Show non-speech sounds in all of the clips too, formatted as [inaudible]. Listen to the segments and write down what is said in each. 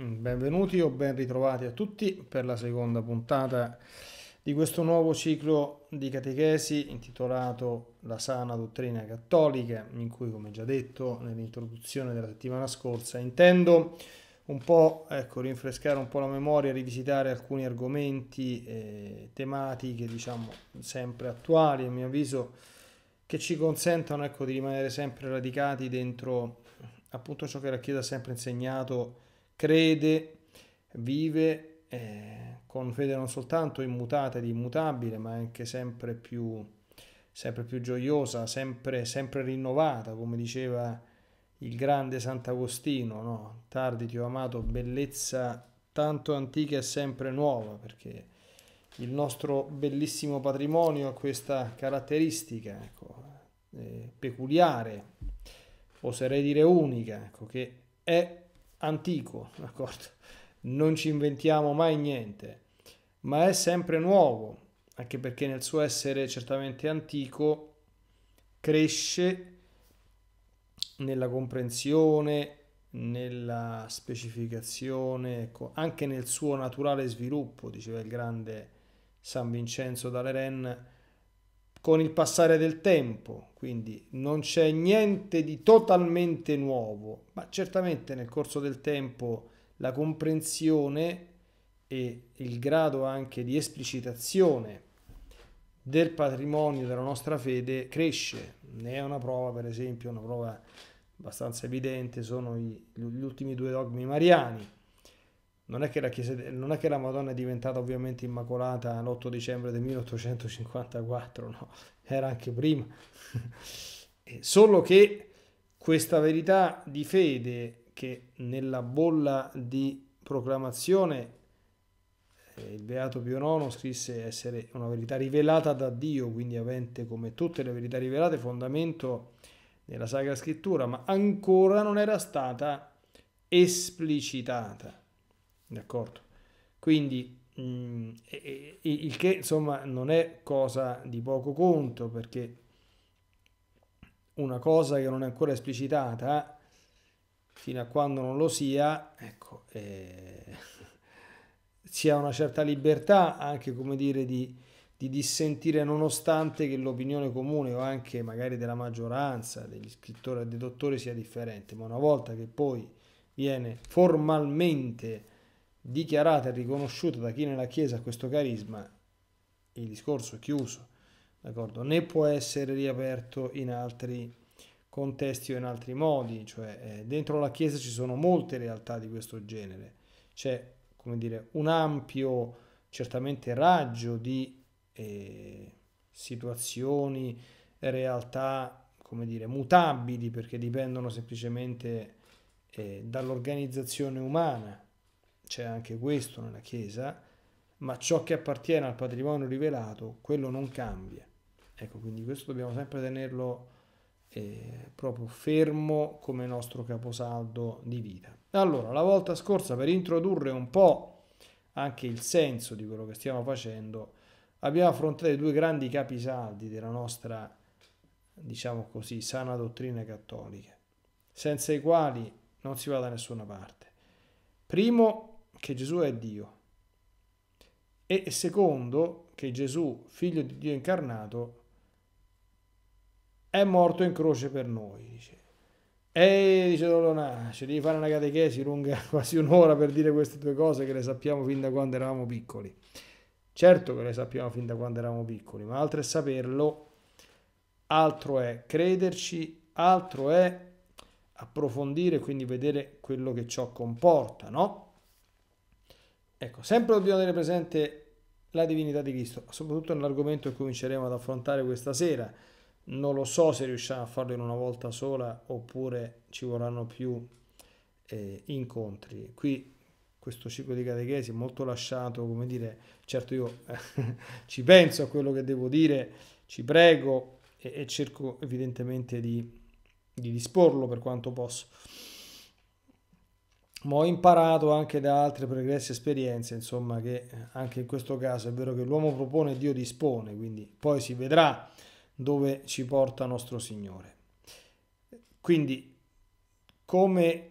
Mm, benvenuti o ben ritrovati a tutti per la seconda puntata di questo nuovo ciclo di catechesi intitolato La sana dottrina cattolica, in cui, come già detto nell'introduzione della settimana scorsa, intendo un po' ecco, rinfrescare un po' la memoria, rivisitare alcuni argomenti, eh, tematiche, diciamo, sempre attuali, a mio avviso, che ci consentano ecco, di rimanere sempre radicati dentro appunto ciò che la Chiesa ha sempre insegnato crede, vive eh, con fede non soltanto immutata ed immutabile, ma anche sempre più, sempre più gioiosa, sempre, sempre rinnovata, come diceva il grande Sant'Agostino, no? tardi ti ho amato, bellezza tanto antica e sempre nuova, perché il nostro bellissimo patrimonio ha questa caratteristica ecco, eh, peculiare, oserei dire unica, ecco, che è antico, d'accordo? Non ci inventiamo mai niente, ma è sempre nuovo, anche perché nel suo essere certamente antico cresce nella comprensione, nella specificazione, ecco, anche nel suo naturale sviluppo, diceva il grande San Vincenzo d'Aleren, con il passare del tempo, quindi non c'è niente di totalmente nuovo, ma certamente nel corso del tempo la comprensione e il grado anche di esplicitazione del patrimonio della nostra fede cresce. Ne è una prova, per esempio, una prova abbastanza evidente sono gli ultimi due dogmi mariani non è, chiesa, non è che la, Madonna è diventata ovviamente immacolata l'8 dicembre del 1854, no, era anche prima. [laughs] Eh, solo che questa verità di fede che nella bolla di proclamazione eh, il Beato Pio IX scrisse essere una verità rivelata da Dio, quindi avente come tutte le verità rivelate fondamento nella Sacra Scrittura, ma ancora non era stata esplicitata. D'accordo? Quindi mh, mm, il che insomma non è cosa di poco conto perché una cosa che non è ancora esplicitata fino a quando non lo sia, ecco, eh, [laughs] si ha una certa libertà anche come dire di, di dissentire nonostante che l'opinione comune o anche magari della maggioranza, degli scrittori e dei dottori sia differente, ma una volta che poi viene formalmente dichiarata e riconosciuta da chi nella Chiesa ha questo carisma, il discorso è chiuso, d'accordo? né può essere riaperto in altri contesti o in altri modi, cioè eh, dentro la Chiesa ci sono molte realtà di questo genere, c'è come dire, un ampio certamente raggio di eh, situazioni, realtà come dire, mutabili perché dipendono semplicemente eh, dall'organizzazione umana c'è anche questo nella Chiesa, ma ciò che appartiene al patrimonio rivelato, quello non cambia. Ecco, quindi questo dobbiamo sempre tenerlo eh, proprio fermo come nostro caposaldo di vita. Allora, la volta scorsa per introdurre un po' anche il senso di quello che stiamo facendo, abbiamo affrontato i due grandi capisaldi della nostra, diciamo così, sana dottrina cattolica, senza i quali non si va da nessuna parte. Primo, che Gesù è Dio e secondo che Gesù, figlio di Dio incarnato, è morto in croce per noi. Dice. E dice Dolona, ci devi fare una catechesi lunga [laughs] quasi un'ora per dire queste due cose che le sappiamo fin da quando eravamo piccoli. Certo che le sappiamo fin da quando eravamo piccoli, ma altro è saperlo, altro è crederci, altro è approfondire, quindi vedere quello che ciò comporta, no? Ecco, sempre dobbiamo tenere presente la divinità di Cristo, soprattutto nell'argomento che cominceremo ad affrontare questa sera. Non lo so se riusciamo a farlo in una volta sola oppure ci vorranno più eh, incontri. Qui questo ciclo di catechesi è molto lasciato, come dire, certo io [laughs] ci penso a quello che devo dire, ci prego e, e cerco evidentemente di, di disporlo per quanto posso. Ma ho imparato anche da altre pregresse esperienze, insomma, che eh, anche in questo caso è vero che l'uomo propone e Dio dispone, quindi poi si vedrà dove ci porta nostro Signore. Quindi, come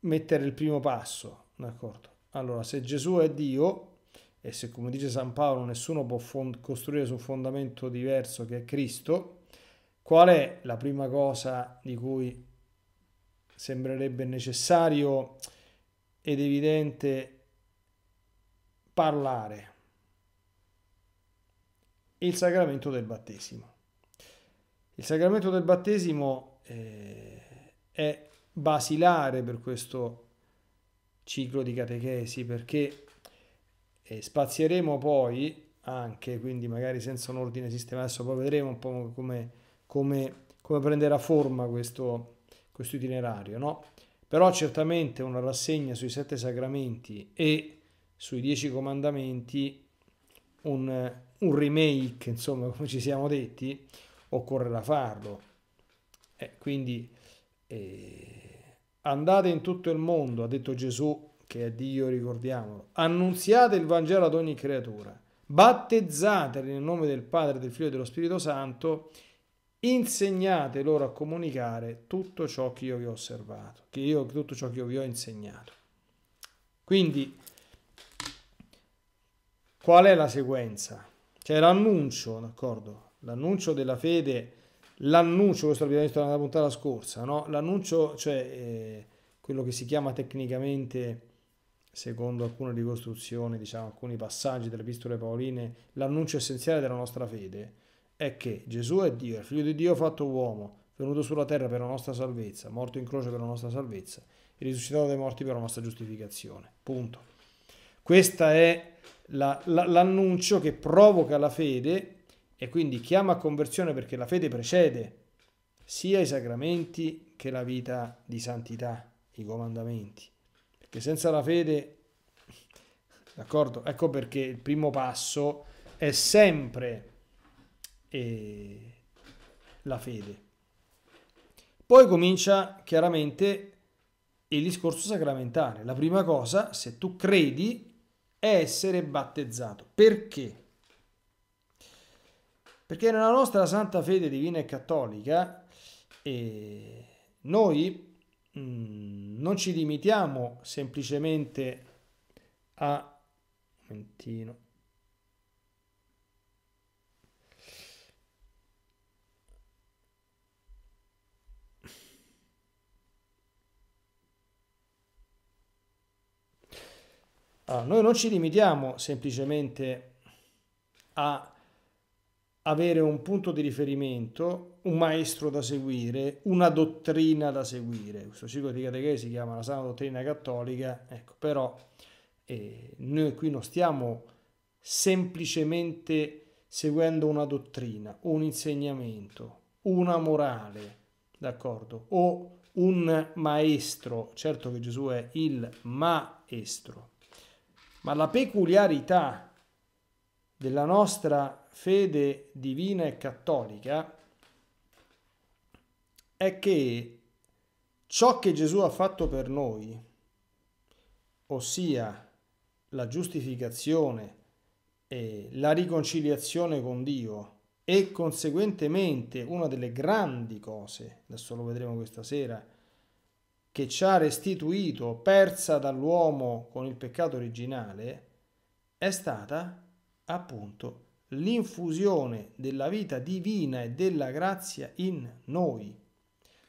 mettere il primo passo, d'accordo? Allora, se Gesù è Dio, e se come dice San Paolo nessuno può costruire su un fondamento diverso che è Cristo, qual è la prima cosa di cui sembrerebbe necessario ed evidente parlare. Il sacramento del battesimo. Il sacramento del battesimo eh, è basilare per questo ciclo di catechesi perché eh, spazieremo poi anche, quindi magari senza un ordine sistematico, poi vedremo un po' come, come, come prenderà forma questo questo itinerario, no? Però certamente una rassegna sui sette sacramenti e sui dieci comandamenti, un, un remake, insomma, [laughs] come ci siamo detti, occorrerà farlo. Eh, quindi eh, andate in tutto il mondo, ha detto Gesù, che è Dio, ricordiamolo, annunziate il Vangelo ad ogni creatura battezzateli nel nome del Padre, del Figlio e dello Spirito Santo insegnate loro a comunicare tutto ciò che io vi ho osservato, che io, tutto ciò che io vi ho insegnato. Quindi, qual è la sequenza? C'è cioè, l'annuncio, d'accordo? L'annuncio della fede, l'annuncio, questo l'abbiamo visto nella puntata scorsa, no? L'annuncio, cioè eh, quello che si chiama tecnicamente secondo alcune ricostruzioni, diciamo alcuni passaggi delle epistole paoline, l'annuncio essenziale della nostra fede è che Gesù è Dio, è figlio di Dio fatto uomo, venuto sulla terra per la nostra salvezza, morto in croce per la nostra salvezza e risuscitato dai morti per la nostra giustificazione. Punto. Questo è la, la, l'annuncio che provoca la fede e quindi chiama a conversione perché la fede precede sia i sacramenti che la vita di santità, i comandamenti. Perché senza la fede, d'accordo? Ecco perché il primo passo è sempre e la fede. Poi comincia chiaramente il discorso sacramentale. La prima cosa, se tu credi, è essere battezzato. Perché? Perché nella nostra santa fede divina e cattolica eh, noi mh, mm, non ci limitiamo semplicemente a... Un momentino Allora, ah, noi non ci limitiamo semplicemente a avere un punto di riferimento, un maestro da seguire, una dottrina da seguire. Questo ciclo di catechesi si chiama la sana dottrina cattolica, ecco, però eh, noi qui non stiamo semplicemente seguendo una dottrina, un insegnamento, una morale, d'accordo, o un maestro, certo che Gesù è il maestro, ma la peculiarità della nostra fede divina e cattolica è che ciò che Gesù ha fatto per noi, ossia la giustificazione e la riconciliazione con Dio, e conseguentemente una delle grandi cose, adesso lo vedremo questa sera, che ci ha restituito, persa dall'uomo con il peccato originale, è stata appunto l'infusione della vita divina e della grazia in noi.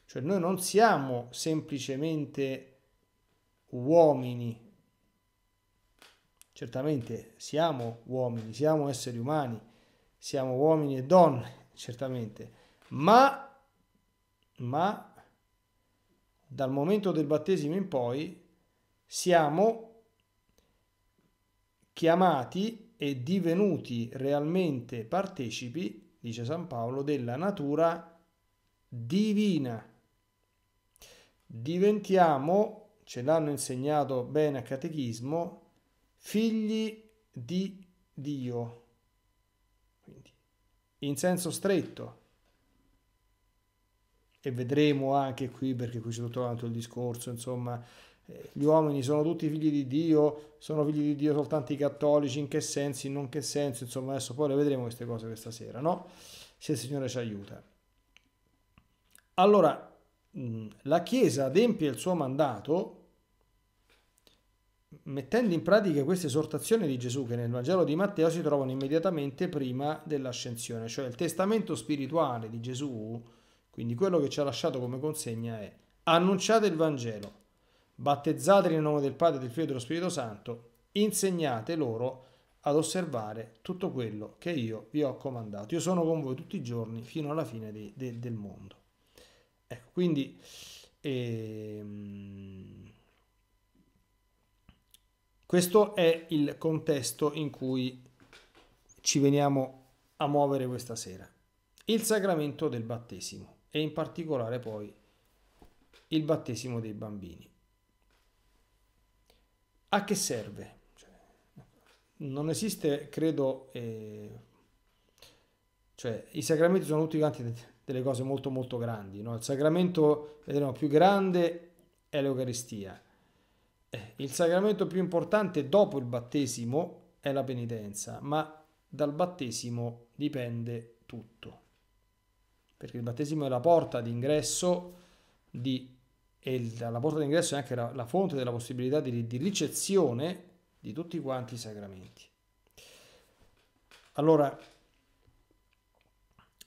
Cioè noi non siamo semplicemente uomini, certamente siamo uomini, siamo esseri umani, siamo uomini e donne, certamente, ma, ma dal momento del battesimo in poi siamo chiamati e divenuti realmente partecipi, dice San Paolo, della natura divina. Diventiamo, ce l'hanno insegnato bene a catechismo, figli di Dio, Quindi, in senso stretto e vedremo anche qui perché qui c'è tutto l'altro il discorso, insomma, eh, gli uomini sono tutti figli di Dio, sono figli di Dio soltanto i cattolici, in che senso, in non che senso, insomma, adesso poi le vedremo queste cose questa sera, no? Se il Signore ci aiuta. Allora, mm, la Chiesa adempie il suo mandato mettendo in pratica queste esortazioni di Gesù che nel Vangelo di Matteo si trovano immediatamente prima dell'ascensione, cioè il testamento spirituale di Gesù quindi quello che ci ha lasciato come consegna è annunciate il Vangelo, battezzate nel nome del Padre, del Figlio e dello Spirito Santo, insegnate loro ad osservare tutto quello che io vi ho comandato. Io sono con voi tutti i giorni fino alla fine di, de, del mondo. Ecco, quindi ehm, questo è il contesto in cui ci veniamo a muovere questa sera. Il sacramento del battesimo e in particolare poi il battesimo dei bambini. A che serve? Cioè, non esiste, credo, eh, cioè i sacramenti sono tutti quanti delle cose molto molto grandi, no? il sacramento vedremo, più grande è l'Eucaristia, eh, il sacramento più importante dopo il battesimo è la penitenza, ma dal battesimo dipende tutto perché il battesimo è la porta d'ingresso di, e la porta d'ingresso è anche la, la fonte della possibilità di, di ricezione di tutti quanti i sacramenti. Allora,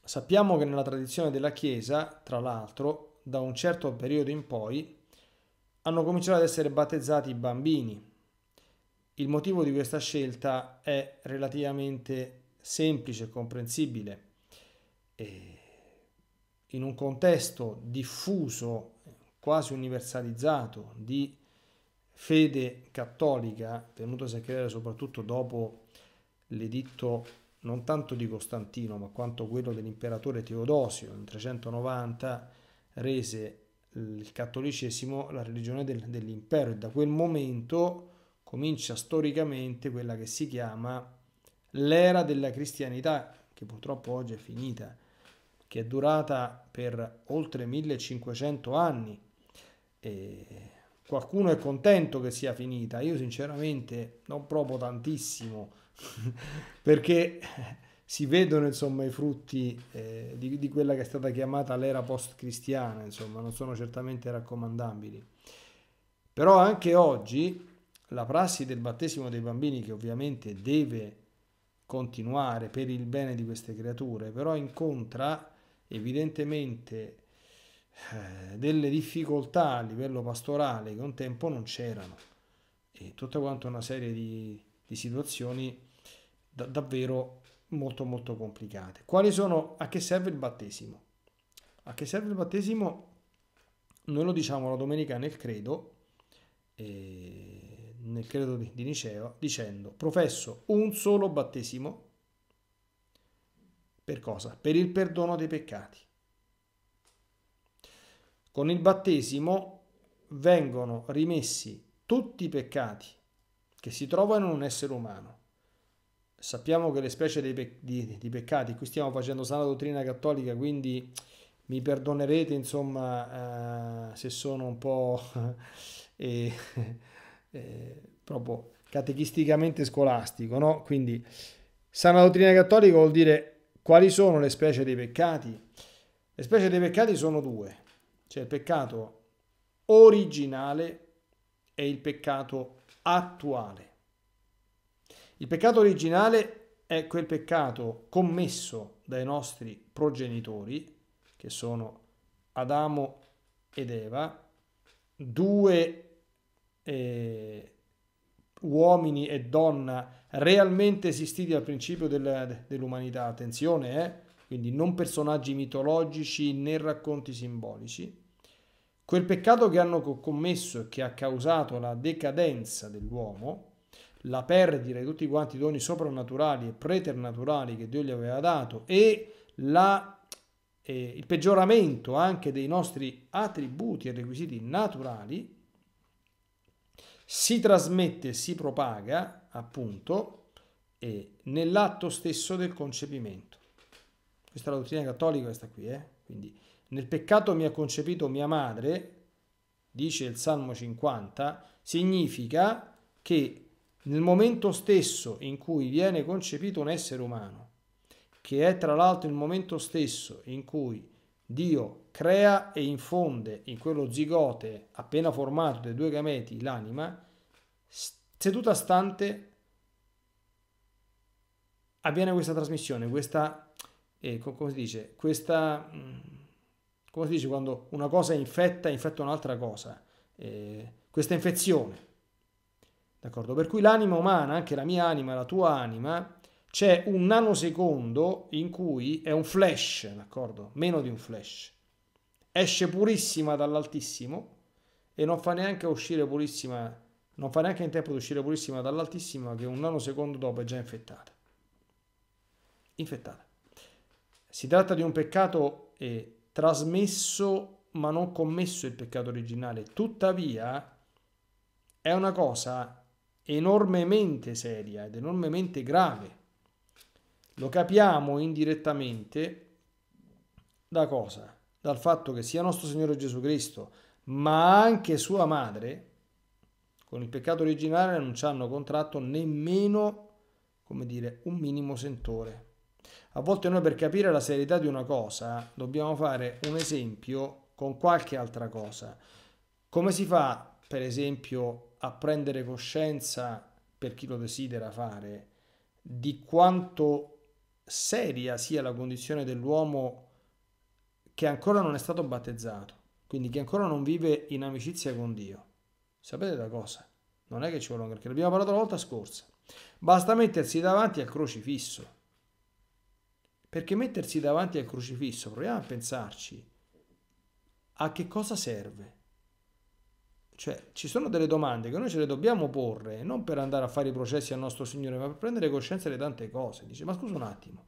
sappiamo che nella tradizione della Chiesa, tra l'altro, da un certo periodo in poi, hanno cominciato ad essere battezzati i bambini. Il motivo di questa scelta è relativamente semplice e comprensibile. E in un contesto diffuso, quasi universalizzato, di fede cattolica, tenutosi a creare soprattutto dopo l'editto non tanto di Costantino, ma quanto quello dell'imperatore Teodosio nel 390, rese il cattolicesimo la religione del, dell'impero e da quel momento comincia storicamente quella che si chiama l'era della cristianità, che purtroppo oggi è finita che è durata per oltre 1500 anni. E qualcuno è contento che sia finita, io sinceramente non proprio tantissimo, [laughs] perché si vedono insomma, i frutti eh, di, di, quella che è stata chiamata l'era post-cristiana, insomma, non sono certamente raccomandabili. Però anche oggi la prassi del battesimo dei bambini, che ovviamente deve continuare per il bene di queste creature, però incontra evidentemente eh, delle difficoltà a livello pastorale che un tempo non c'erano e tutta quanta una serie di, di situazioni da, davvero molto molto complicate. Quali sono, a che serve il battesimo? A che serve il battesimo? Noi lo diciamo la domenica nel credo, eh, nel credo di, di Niceo, dicendo professo un solo battesimo per cosa? Per il perdono dei peccati. Con il battesimo vengono rimessi tutti i peccati che si trovano in un essere umano. Sappiamo che le specie pe di, di, peccati, qui stiamo facendo sana dottrina cattolica, quindi mi perdonerete insomma eh, se sono un po' [laughs] eh, [laughs] eh, proprio catechisticamente scolastico, no? Quindi sana dottrina cattolica vuol dire quali sono le specie dei peccati? Le specie dei peccati sono due, cioè il peccato originale e il peccato attuale. Il peccato originale è quel peccato commesso dai nostri progenitori, che sono Adamo ed Eva, due eh, uomini e donna realmente esistiti al principio del, dell'umanità, attenzione, eh? quindi non personaggi mitologici né racconti simbolici, quel peccato che hanno commesso e che ha causato la decadenza dell'uomo, la perdita di tutti quanti i doni soprannaturali e preternaturali che Dio gli aveva dato e la, eh, il peggioramento anche dei nostri attributi e requisiti naturali, si trasmette, si propaga appunto eh, nell'atto stesso del concepimento. Questa è la dottrina cattolica, questa qui, eh? quindi nel peccato mi ha concepito mia madre, dice il Salmo 50, significa che nel momento stesso in cui viene concepito un essere umano, che è tra l'altro il momento stesso in cui Dio crea e infonde in quello zigote appena formato dai due gameti l'anima, seduta stante avviene questa trasmissione, questa, eh, come si dice, questa, mm, come si dice quando una cosa è infetta, infetta un'altra cosa, eh, questa infezione. D'accordo? Per cui l'anima umana, anche la mia anima, la tua anima, c'è un nanosecondo in cui è un flash, d'accordo? Meno di un flash esce purissima dall'altissimo e non fa neanche uscire purissima, non fa neanche in tempo di uscire purissima dall'altissimo che un nanosecondo dopo è già infettata. Infettata. Si tratta di un peccato eh, trasmesso ma non commesso il peccato originale. Tuttavia è una cosa enormemente seria ed enormemente grave. Lo capiamo indirettamente da cosa? dal fatto che sia nostro Signore Gesù Cristo, ma anche sua madre, con il peccato originale non ci hanno contratto nemmeno, come dire, un minimo sentore. A volte noi per capire la serietà di una cosa dobbiamo fare un esempio con qualche altra cosa. Come si fa, per esempio, a prendere coscienza, per chi lo desidera fare, di quanto seria sia la condizione dell'uomo che ancora non è stato battezzato, quindi che ancora non vive in amicizia con Dio. Sapete da cosa? Non è che ci vuole perché l'abbiamo parlato la volta scorsa. Basta mettersi davanti al crocifisso. Perché mettersi davanti al crocifisso, proviamo a pensarci, a che cosa serve? Cioè, ci sono delle domande che noi ce le dobbiamo porre, non per andare a fare i processi al nostro Signore, ma per prendere coscienza di tante cose. Dice, ma scusa un attimo,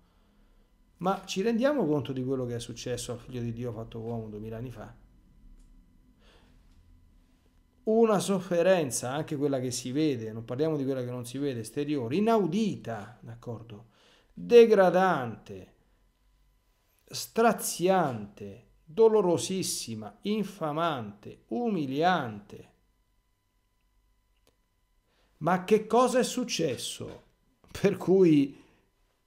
ma ci rendiamo conto di quello che è successo al figlio di Dio fatto uomo duemila anni fa? Una sofferenza, anche quella che si vede, non parliamo di quella che non si vede, esteriore, inaudita, d'accordo? Degradante, straziante, dolorosissima, infamante, umiliante. Ma che cosa è successo? Per cui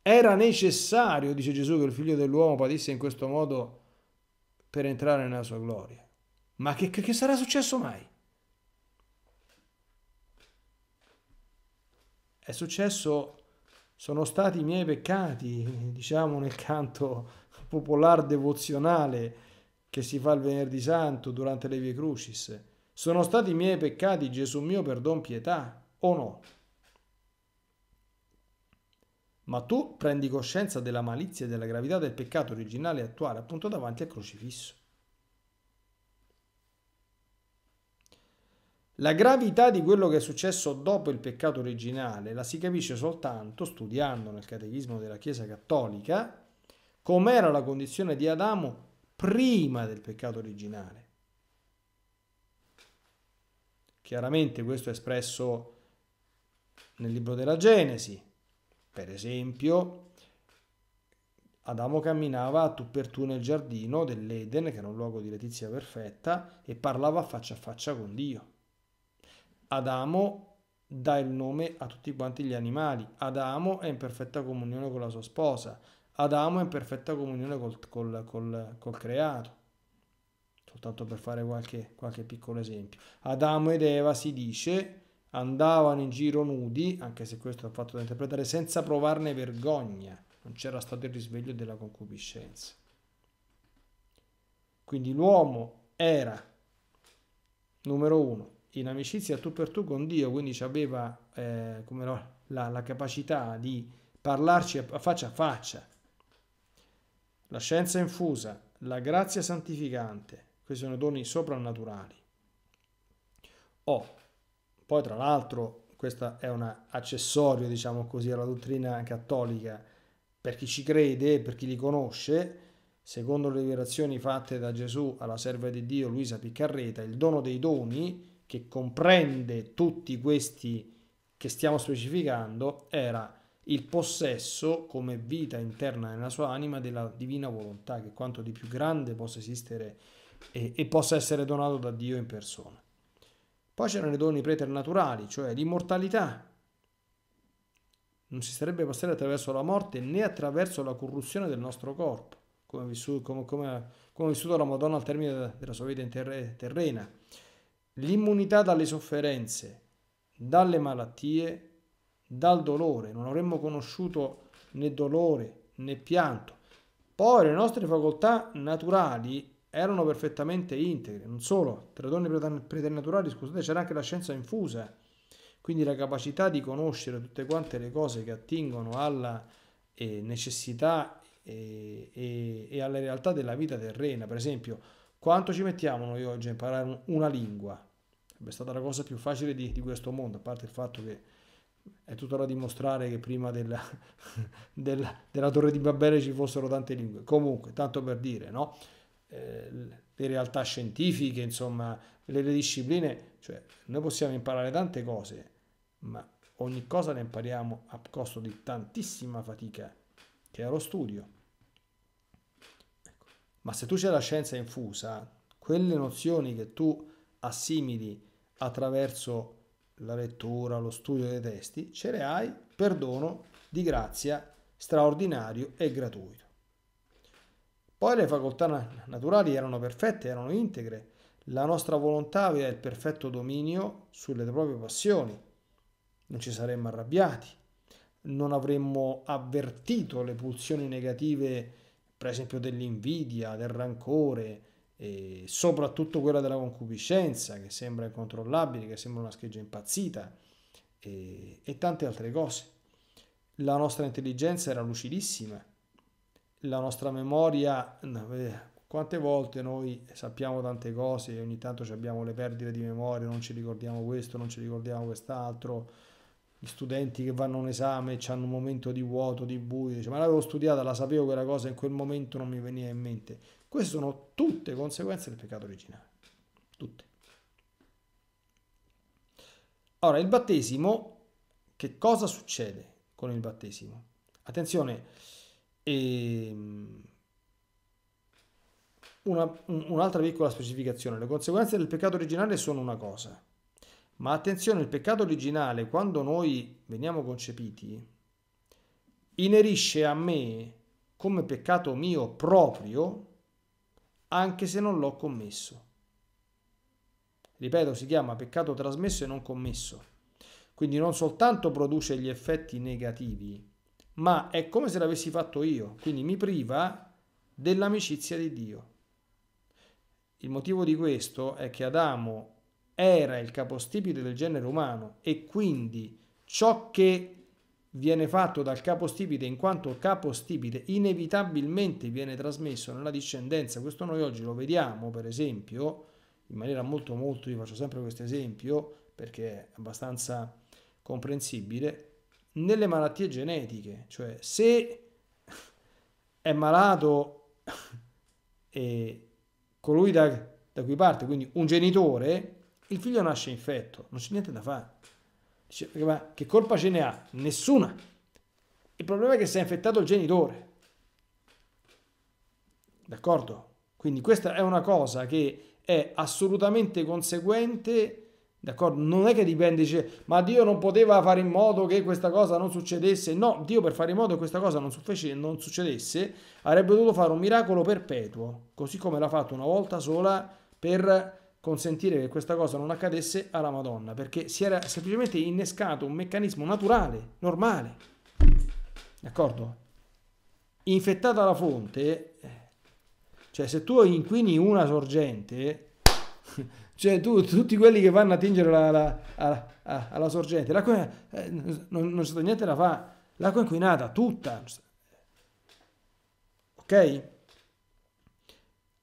era necessario, dice Gesù, che il figlio dell'uomo patisse in questo modo per entrare nella sua gloria. Ma che, che sarà successo mai? È successo, sono stati i miei peccati, diciamo nel canto popolare devozionale che si fa il venerdì santo durante le vie crucis. Sono stati i miei peccati, Gesù mio, perdon pietà, o no? Ma tu prendi coscienza della malizia e della gravità del peccato originale e attuale appunto davanti al crocifisso. La gravità di quello che è successo dopo il peccato originale la si capisce soltanto studiando nel catechismo della Chiesa Cattolica com'era la condizione di Adamo prima del peccato originale. Chiaramente questo è espresso nel libro della Genesi, per esempio, Adamo camminava tu per tu nel giardino dell'Eden, che era un luogo di letizia perfetta, e parlava faccia a faccia con Dio. Adamo dà il nome a tutti quanti gli animali. Adamo è in perfetta comunione con la sua sposa. Adamo è in perfetta comunione col, col, col, col creato. Soltanto per fare qualche, qualche piccolo esempio. Adamo ed Eva si dice andavano in giro nudi, anche se questo è fatto da interpretare, senza provarne vergogna. Non c'era stato il risveglio della concupiscenza. Quindi l'uomo era, numero uno, in amicizia tu per tu con Dio, quindi aveva eh, no, la, la capacità di parlarci a faccia a faccia. La scienza infusa, la grazia santificante, questi sono doni soprannaturali. O oh, poi tra l'altro questo è un accessorio, diciamo così, alla dottrina cattolica per chi ci crede per chi li conosce. Secondo le rivelazioni fatte da Gesù alla serva di Dio Luisa Piccarreta, il dono dei doni, che comprende tutti questi che stiamo specificando, era il possesso come vita interna nella sua anima della divina volontà, che quanto di più grande possa esistere e, e possa essere donato da Dio in persona. Poi c'erano i doni preternaturali, cioè l'immortalità. Non si sarebbe passati attraverso la morte né attraverso la corruzione del nostro corpo, come ha vissuto, come, come, come vissuto la Madonna al termine della sua vita ter- terrena. L'immunità dalle sofferenze, dalle malattie, dal dolore. Non avremmo conosciuto né dolore né pianto. Poi le nostre facoltà naturali erano perfettamente integri. Non solo, tra le donne preternaturali, scusate, c'era anche la scienza infusa, quindi la capacità di conoscere tutte quante le cose che attingono alla eh, necessità e, eh, e, e alla realtà della vita terrena. Per esempio, quanto ci mettiamo noi oggi a imparare una lingua? Sarebbe stata la cosa più facile di, di, questo mondo, a parte il fatto che è tuttora dimostrare che prima della, [laughs] della, della torre di Babele ci fossero tante lingue. Comunque, tanto per dire, no? Eh, le realtà scientifiche, insomma, le, le discipline, cioè noi possiamo imparare tante cose, ma ogni cosa la impariamo a costo di tantissima fatica, che è lo studio. Ecco. Ma se tu c'è la scienza infusa, quelle nozioni che tu assimili attraverso la lettura, lo studio dei testi, ce le hai, perdono, di grazia, straordinario e gratuito. Poi le facoltà naturali erano perfette, erano integre. La nostra volontà aveva il perfetto dominio sulle proprie passioni. Non ci saremmo arrabbiati, non avremmo avvertito le pulsioni negative, per esempio dell'invidia, del rancore, e soprattutto quella della concupiscenza, che sembra incontrollabile, che sembra una scheggia impazzita, e, e tante altre cose. La nostra intelligenza era lucidissima la nostra memoria, eh, quante volte noi sappiamo tante cose e ogni tanto abbiamo le perdite di memoria, non ci ricordiamo questo, non ci ricordiamo quest'altro, gli studenti che vanno a un esame hanno un momento di vuoto, di buio, dice, ma l'avevo studiata, la sapevo quella cosa, in quel momento non mi veniva in mente. Queste sono tutte conseguenze del peccato originale, tutte. Ora, il battesimo, che cosa succede con il battesimo? Attenzione, Ehm, una, un'altra piccola specificazione, le conseguenze del peccato originale sono una cosa, ma attenzione, il peccato originale, quando noi veniamo concepiti, inerisce a me come peccato mio proprio, anche se non l'ho commesso. Ripeto, si chiama peccato trasmesso e non commesso. Quindi non soltanto produce gli effetti negativi, ma è come se l'avessi fatto io, quindi mi priva dell'amicizia di Dio. Il motivo di questo è che Adamo era il capostipite del genere umano e quindi ciò che viene fatto dal capostipite in quanto capostipite inevitabilmente viene trasmesso nella discendenza. Questo noi oggi lo vediamo, per esempio, in maniera molto molto, io faccio sempre questo esempio perché è abbastanza comprensibile, nelle malattie genetiche, cioè se è malato eh, colui da, da, cui parte, quindi un genitore, il figlio nasce infetto, non c'è niente da fare. Dice, ma che colpa ce ne ha? Nessuna. Il problema è che si è infettato il genitore. D'accordo? Quindi questa è una cosa che è assolutamente conseguente D'accordo? Non è che dipende, dice, ma Dio non poteva fare in modo che questa cosa non succedesse. No, Dio per fare in modo che questa cosa non, suffece, non succedesse avrebbe dovuto fare un miracolo perpetuo, così come l'ha fatto una volta sola per consentire che questa cosa non accadesse alla Madonna, perché si era semplicemente innescato un meccanismo naturale, normale. D'accordo? Infettata la fonte, eh, cioè se tu inquini una sorgente... [laughs] Cioè, tu, tutti quelli che vanno a tingere la, la, la, alla sorgente, l'acqua eh, non, non c'è niente da fare. L'acqua è inquinata, tutta. Ok?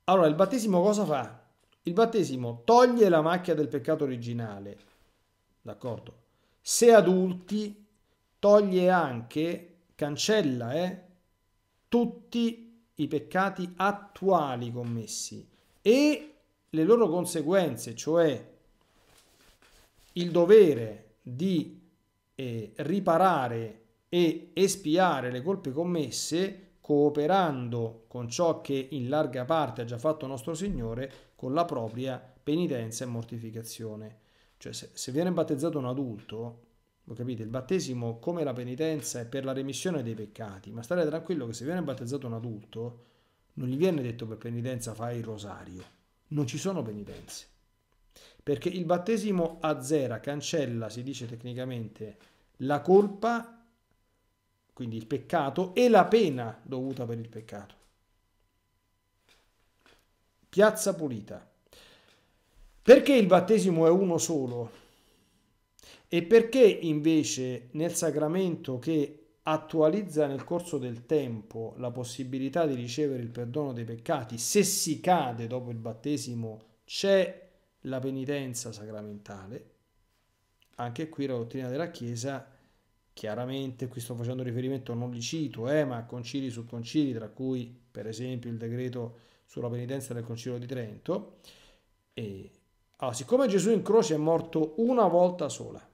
Allora, il battesimo cosa fa? Il battesimo toglie la macchia del peccato originale, d'accordo? Se adulti, toglie anche, cancella, eh, tutti i peccati attuali commessi e le loro conseguenze, cioè il dovere di eh, riparare e espiare le colpe commesse, cooperando con ciò che in larga parte ha già fatto nostro Signore con la propria penitenza e mortificazione. Cioè se, se viene battezzato un adulto, lo capite, il battesimo come la penitenza è per la remissione dei peccati, ma stare tranquillo che se viene battezzato un adulto non gli viene detto per penitenza fai il rosario non ci sono penitenze. Perché il battesimo azzera, cancella, si dice tecnicamente, la colpa, quindi il peccato, e la pena dovuta per il peccato. Piazza pulita. Perché il battesimo è uno solo? E perché invece nel sacramento che attualizza nel corso del tempo la possibilità di ricevere il perdono dei peccati, se si cade dopo il battesimo c'è la penitenza sacramentale, anche qui la dottrina della Chiesa, chiaramente qui sto facendo riferimento, non li cito, eh, ma a concili su concili, tra cui per esempio il decreto sulla penitenza del concilio di Trento, e, allora, siccome Gesù in croce è morto una volta sola,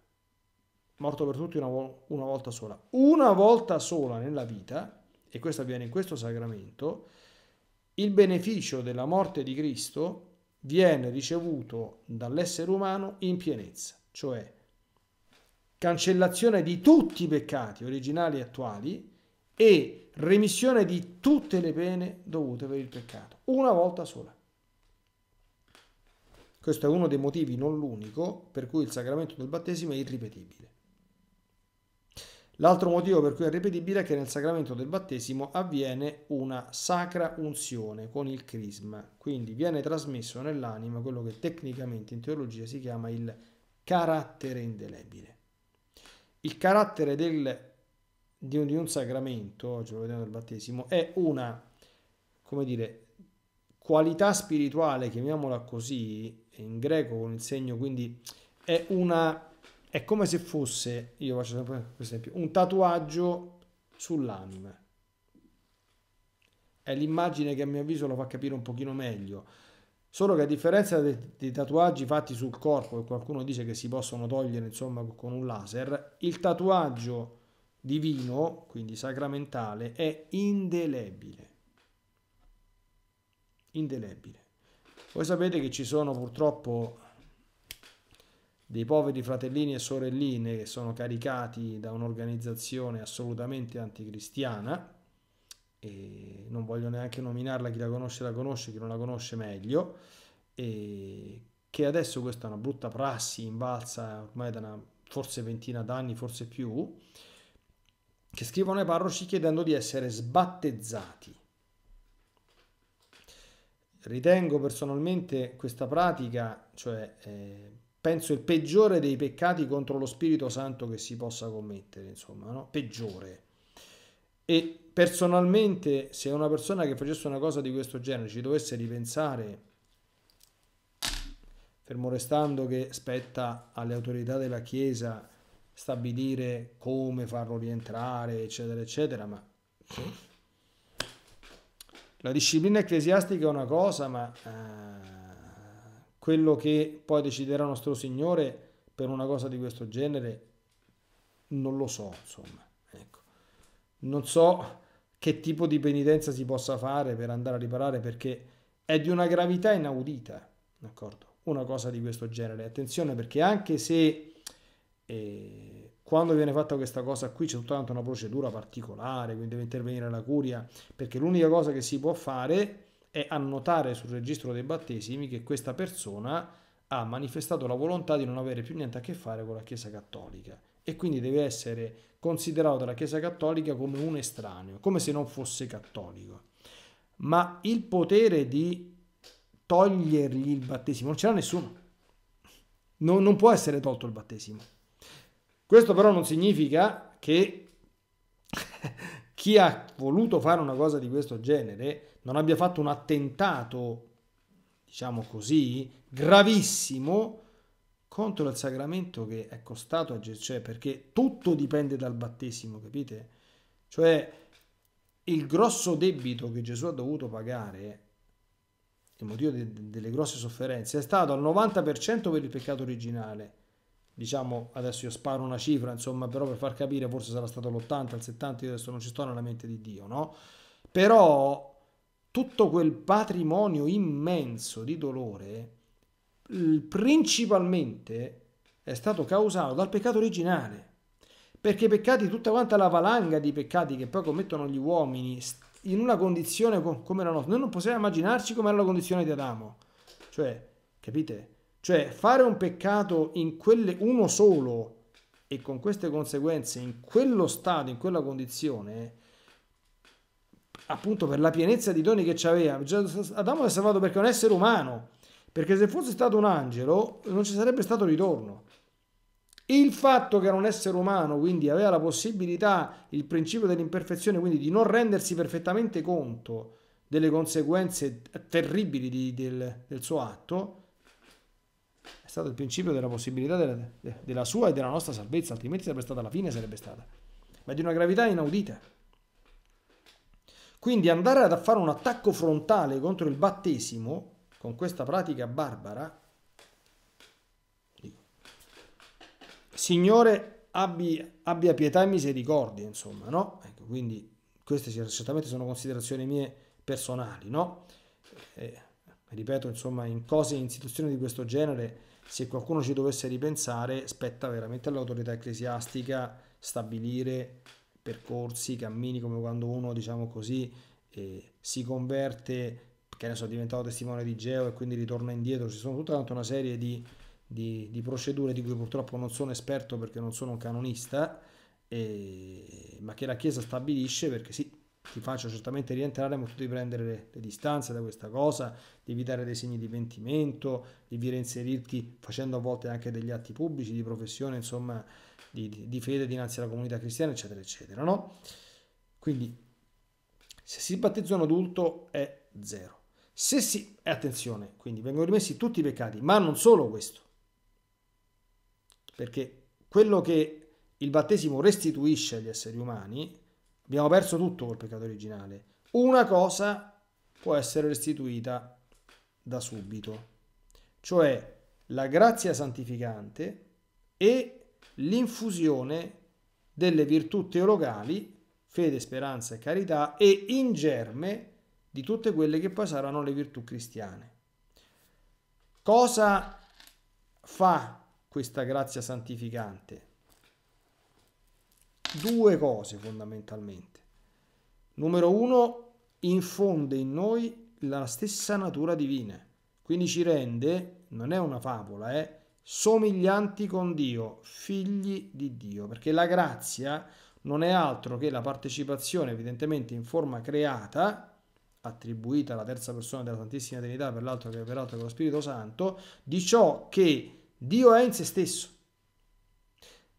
morto per tutti una, vo- una volta sola. Una volta sola nella vita, e questo avviene in questo sacramento, il beneficio della morte di Cristo viene ricevuto dall'essere umano in pienezza, cioè cancellazione di tutti i peccati originali e attuali e remissione di tutte le pene dovute per il peccato, una volta sola. Questo è uno dei motivi, non l'unico, per cui il sacramento del battesimo è irripetibile. L'altro motivo per cui è ripetibile è che nel sacramento del battesimo avviene una sacra unzione con il crisma, quindi viene trasmesso nell'anima quello che tecnicamente in teologia si chiama il carattere indelebile. Il carattere del, di, un, di, un, sacramento, oggi lo vediamo nel battesimo, è una, come dire, qualità spirituale, chiamiamola così, in greco con il segno, quindi è una è come se fosse, io faccio sempre questo esempio, un tatuaggio sull'anima. È l'immagine che a mio avviso lo fa capire un pochino meglio. Solo che a differenza dei, dei tatuaggi fatti sul corpo, che qualcuno dice che si possono togliere insomma con un laser, il tatuaggio divino, quindi sacramentale, è indelebile. Indelebile. Voi sapete che ci sono purtroppo dei poveri fratellini e sorelline che sono caricati da un'organizzazione assolutamente anticristiana, e non voglio neanche nominarla, chi la conosce la conosce, chi non la conosce meglio, e che adesso questa è una brutta prassi invalsa ormai da una forse ventina d'anni, forse più, che scrivono ai parroci chiedendo di essere sbattezzati. Ritengo personalmente questa pratica, cioè... Eh, penso il peggiore dei peccati contro lo Spirito Santo che si possa commettere, insomma, no? peggiore. E personalmente, se una persona che facesse una cosa di questo genere ci dovesse ripensare, fermo restando che spetta alle autorità della Chiesa stabilire come farlo rientrare, eccetera, eccetera, ma la disciplina ecclesiastica è una cosa, ma... Eh, quello che poi deciderà nostro Signore per una cosa di questo genere non lo so, insomma. Ecco. Non so che tipo di penitenza si possa fare per andare a riparare perché è di una gravità inaudita, d'accordo? Una cosa di questo genere. Attenzione perché anche se eh, quando viene fatta questa cosa qui c'è tutta una procedura particolare, quindi deve intervenire la curia, perché l'unica cosa che si può fare è è annotare sul registro dei battesimi che questa persona ha manifestato la volontà di non avere più niente a che fare con la Chiesa Cattolica e quindi deve essere considerato dalla Chiesa Cattolica come un estraneo, come se non fosse cattolico. Ma il potere di togliergli il battesimo non ce l'ha nessuno. Non, non può essere tolto il battesimo. Questo però non significa che chi ha voluto fare una cosa di questo genere non abbia fatto un attentato, diciamo così, gravissimo contro il sacramento che è costato a Gesù, cioè perché tutto dipende dal battesimo, capite? Cioè il grosso debito che Gesù ha dovuto pagare, il motivo de- delle grosse sofferenze, è stato al 90% per il peccato originale, diciamo adesso io sparo una cifra, insomma, però per far capire forse sarà stato l'80, il 70, io adesso non ci sto nella mente di Dio, no? Però tutto quel patrimonio immenso di dolore principalmente è stato causato dal peccato originale. Perché i peccati, tutta quanta la valanga di peccati che poi commettono gli uomini in una condizione come la nostra, noi non possiamo immaginarci com'era la condizione di Adamo. Cioè, capite? Cioè fare un peccato in quelle, uno solo e con queste conseguenze in quello stato, in quella condizione, appunto per la pienezza di doni che c'aveva, Adamo è salvato perché è un essere umano, perché se fosse stato un angelo non ci sarebbe stato ritorno. Il fatto che era un essere umano, quindi aveva la possibilità, il principio dell'imperfezione, quindi di non rendersi perfettamente conto delle conseguenze terribili di, del, del suo atto, è stato il principio della possibilità della, della sua e della nostra salvezza, altrimenti sarebbe stata la fine, sarebbe stata, ma di una gravità inaudita. Quindi andare ad fare un attacco frontale contro il battesimo con questa pratica barbara, Signore abbi, abbia pietà e misericordia, insomma, no? Ecco, quindi queste certamente sono considerazioni mie personali, no? Eh, ripeto, insomma, in cose e in situazioni di questo genere, se qualcuno ci dovesse ripensare, spetta veramente all'autorità ecclesiastica stabilire percorsi, cammini, come quando uno, diciamo così, eh, si converte, che adesso è diventato testimone di Geo e quindi ritorna indietro, ci sono tutta una serie di, di, di procedure di cui purtroppo non sono esperto perché non sono un canonista, eh, ma che la Chiesa stabilisce perché sì, ti faccio certamente rientrare, ma tu devi prendere le, le distanze da questa cosa, devi dare dei segni di pentimento, devi reinserirti facendo a volte anche degli atti pubblici di professione, insomma, di, di, di fede dinanzi alla comunità cristiana, eccetera, eccetera, no? Quindi, se si battezza un adulto è zero. Se si, e eh, attenzione, quindi vengono rimessi tutti i peccati, ma non solo questo. Perché quello che il battesimo restituisce agli esseri umani Abbiamo perso tutto col peccato originale. Una cosa può essere restituita da subito, cioè la grazia santificante e l'infusione delle virtù teologali, fede, speranza e carità, e in germe di tutte quelle che poi saranno le virtù cristiane. Cosa fa questa grazia santificante? due cose fondamentalmente. Numero uno, infonde in noi la stessa natura divina, quindi ci rende, non è una favola, è eh, somiglianti con Dio, figli di Dio, perché la grazia non è altro che la partecipazione evidentemente in forma creata, attribuita alla terza persona della Santissima Trinità, per l'altro che peraltro lo Spirito Santo, di ciò che Dio è in se stesso.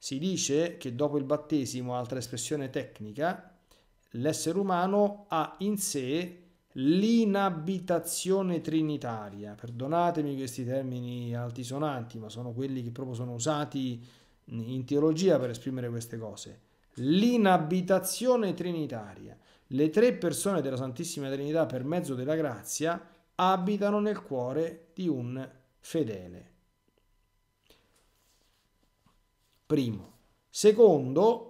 Si dice che dopo il battesimo, altra espressione tecnica, l'essere umano ha in sé l'inabitazione trinitaria. Perdonatemi questi termini altisonanti, ma sono quelli che proprio sono usati in teologia per esprimere queste cose. L'inabitazione trinitaria. Le tre persone della Santissima Trinità per mezzo della grazia abitano nel cuore di un fedele. primo. Secondo,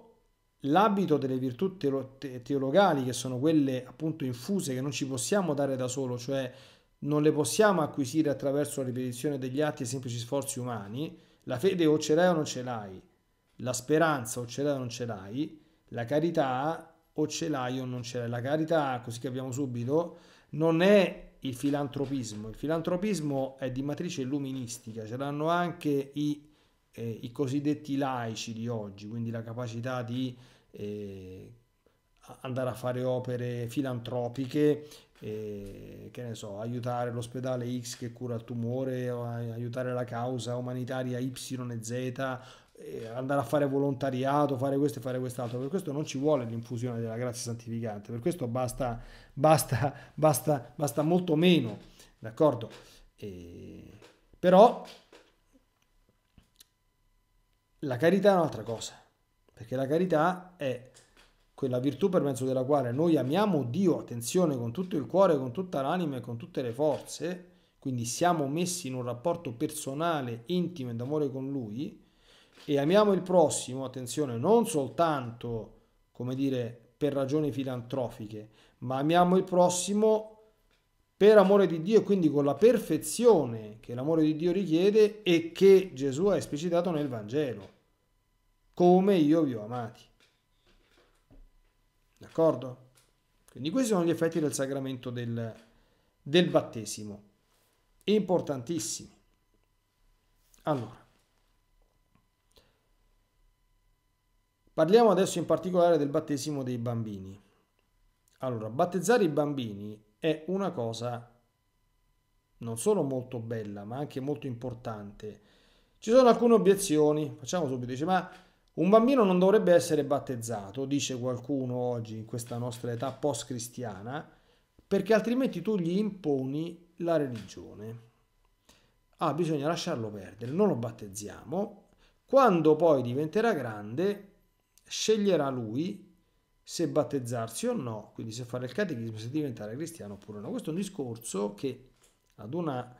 l'abito delle virtù teologali, che sono quelle appunto infuse, che non ci possiamo dare da solo, cioè non le possiamo acquisire attraverso la ripetizione degli atti e semplici sforzi umani. La fede o ce l'hai o non ce l'hai, la speranza o ce l'hai o non ce l'hai, la carità o ce l'hai o non ce l'hai. La carità, così capiamo subito, non è il filantropismo. Il filantropismo è di matrice illuministica, ce l'hanno anche i eh, i cosiddetti laici di oggi, quindi la capacità di eh, andare a fare opere filantropiche, eh, che ne so, aiutare l'ospedale X che cura il tumore, aiutare la causa umanitaria Y e Z, eh, andare a fare volontariato, fare questo e fare quest'altro. Per questo non ci vuole l'infusione della grazia santificante, per questo basta, basta, basta, basta molto meno, d'accordo? E... Eh, però la carità è un'altra cosa, perché la carità è quella virtù per mezzo della quale noi amiamo Dio, attenzione, con tutto il cuore, con tutta l'anima e con tutte le forze, quindi siamo messi in un rapporto personale, intimo e d'amore con Lui, e amiamo il prossimo, attenzione, non soltanto, come dire, per ragioni filantrofiche, ma amiamo il prossimo per amore di Dio e quindi con la perfezione che l'amore di Dio richiede e che Gesù ha esplicitato nel Vangelo, come io vi ho amati. D'accordo? Quindi questi sono gli effetti del sacramento del, del battesimo, importantissimi. Allora, Parliamo adesso in particolare del battesimo dei bambini. Allora, battezzare i bambini è una cosa non solo molto bella, ma anche molto importante. Ci sono alcune obiezioni, facciamo subito, dice ma un bambino non dovrebbe essere battezzato, dice qualcuno oggi in questa nostra età post-cristiana, perché altrimenti tu gli imponi la religione. Ah, bisogna lasciarlo perdere, non lo battezziamo. Quando poi diventerà grande, sceglierà lui se battezzarsi o no, quindi se fare il catechismo, se diventare cristiano oppure no. Questo è un discorso che ad una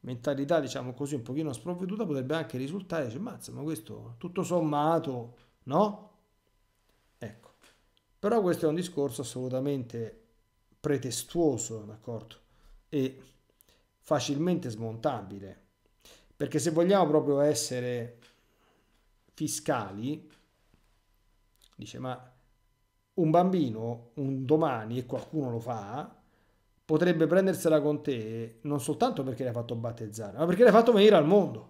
mentalità, diciamo così, un pochino sprovveduta potrebbe anche risultare, dice, mazza, ma questo tutto sommato, no? Ecco. Però questo è un discorso assolutamente pretestuoso, d'accordo? E facilmente smontabile. Perché se vogliamo proprio essere fiscali, dice, ma un bambino un domani, e qualcuno lo fa, potrebbe prendersela con te non soltanto perché l'hai fatto battezzare, ma perché l'hai fatto venire al mondo.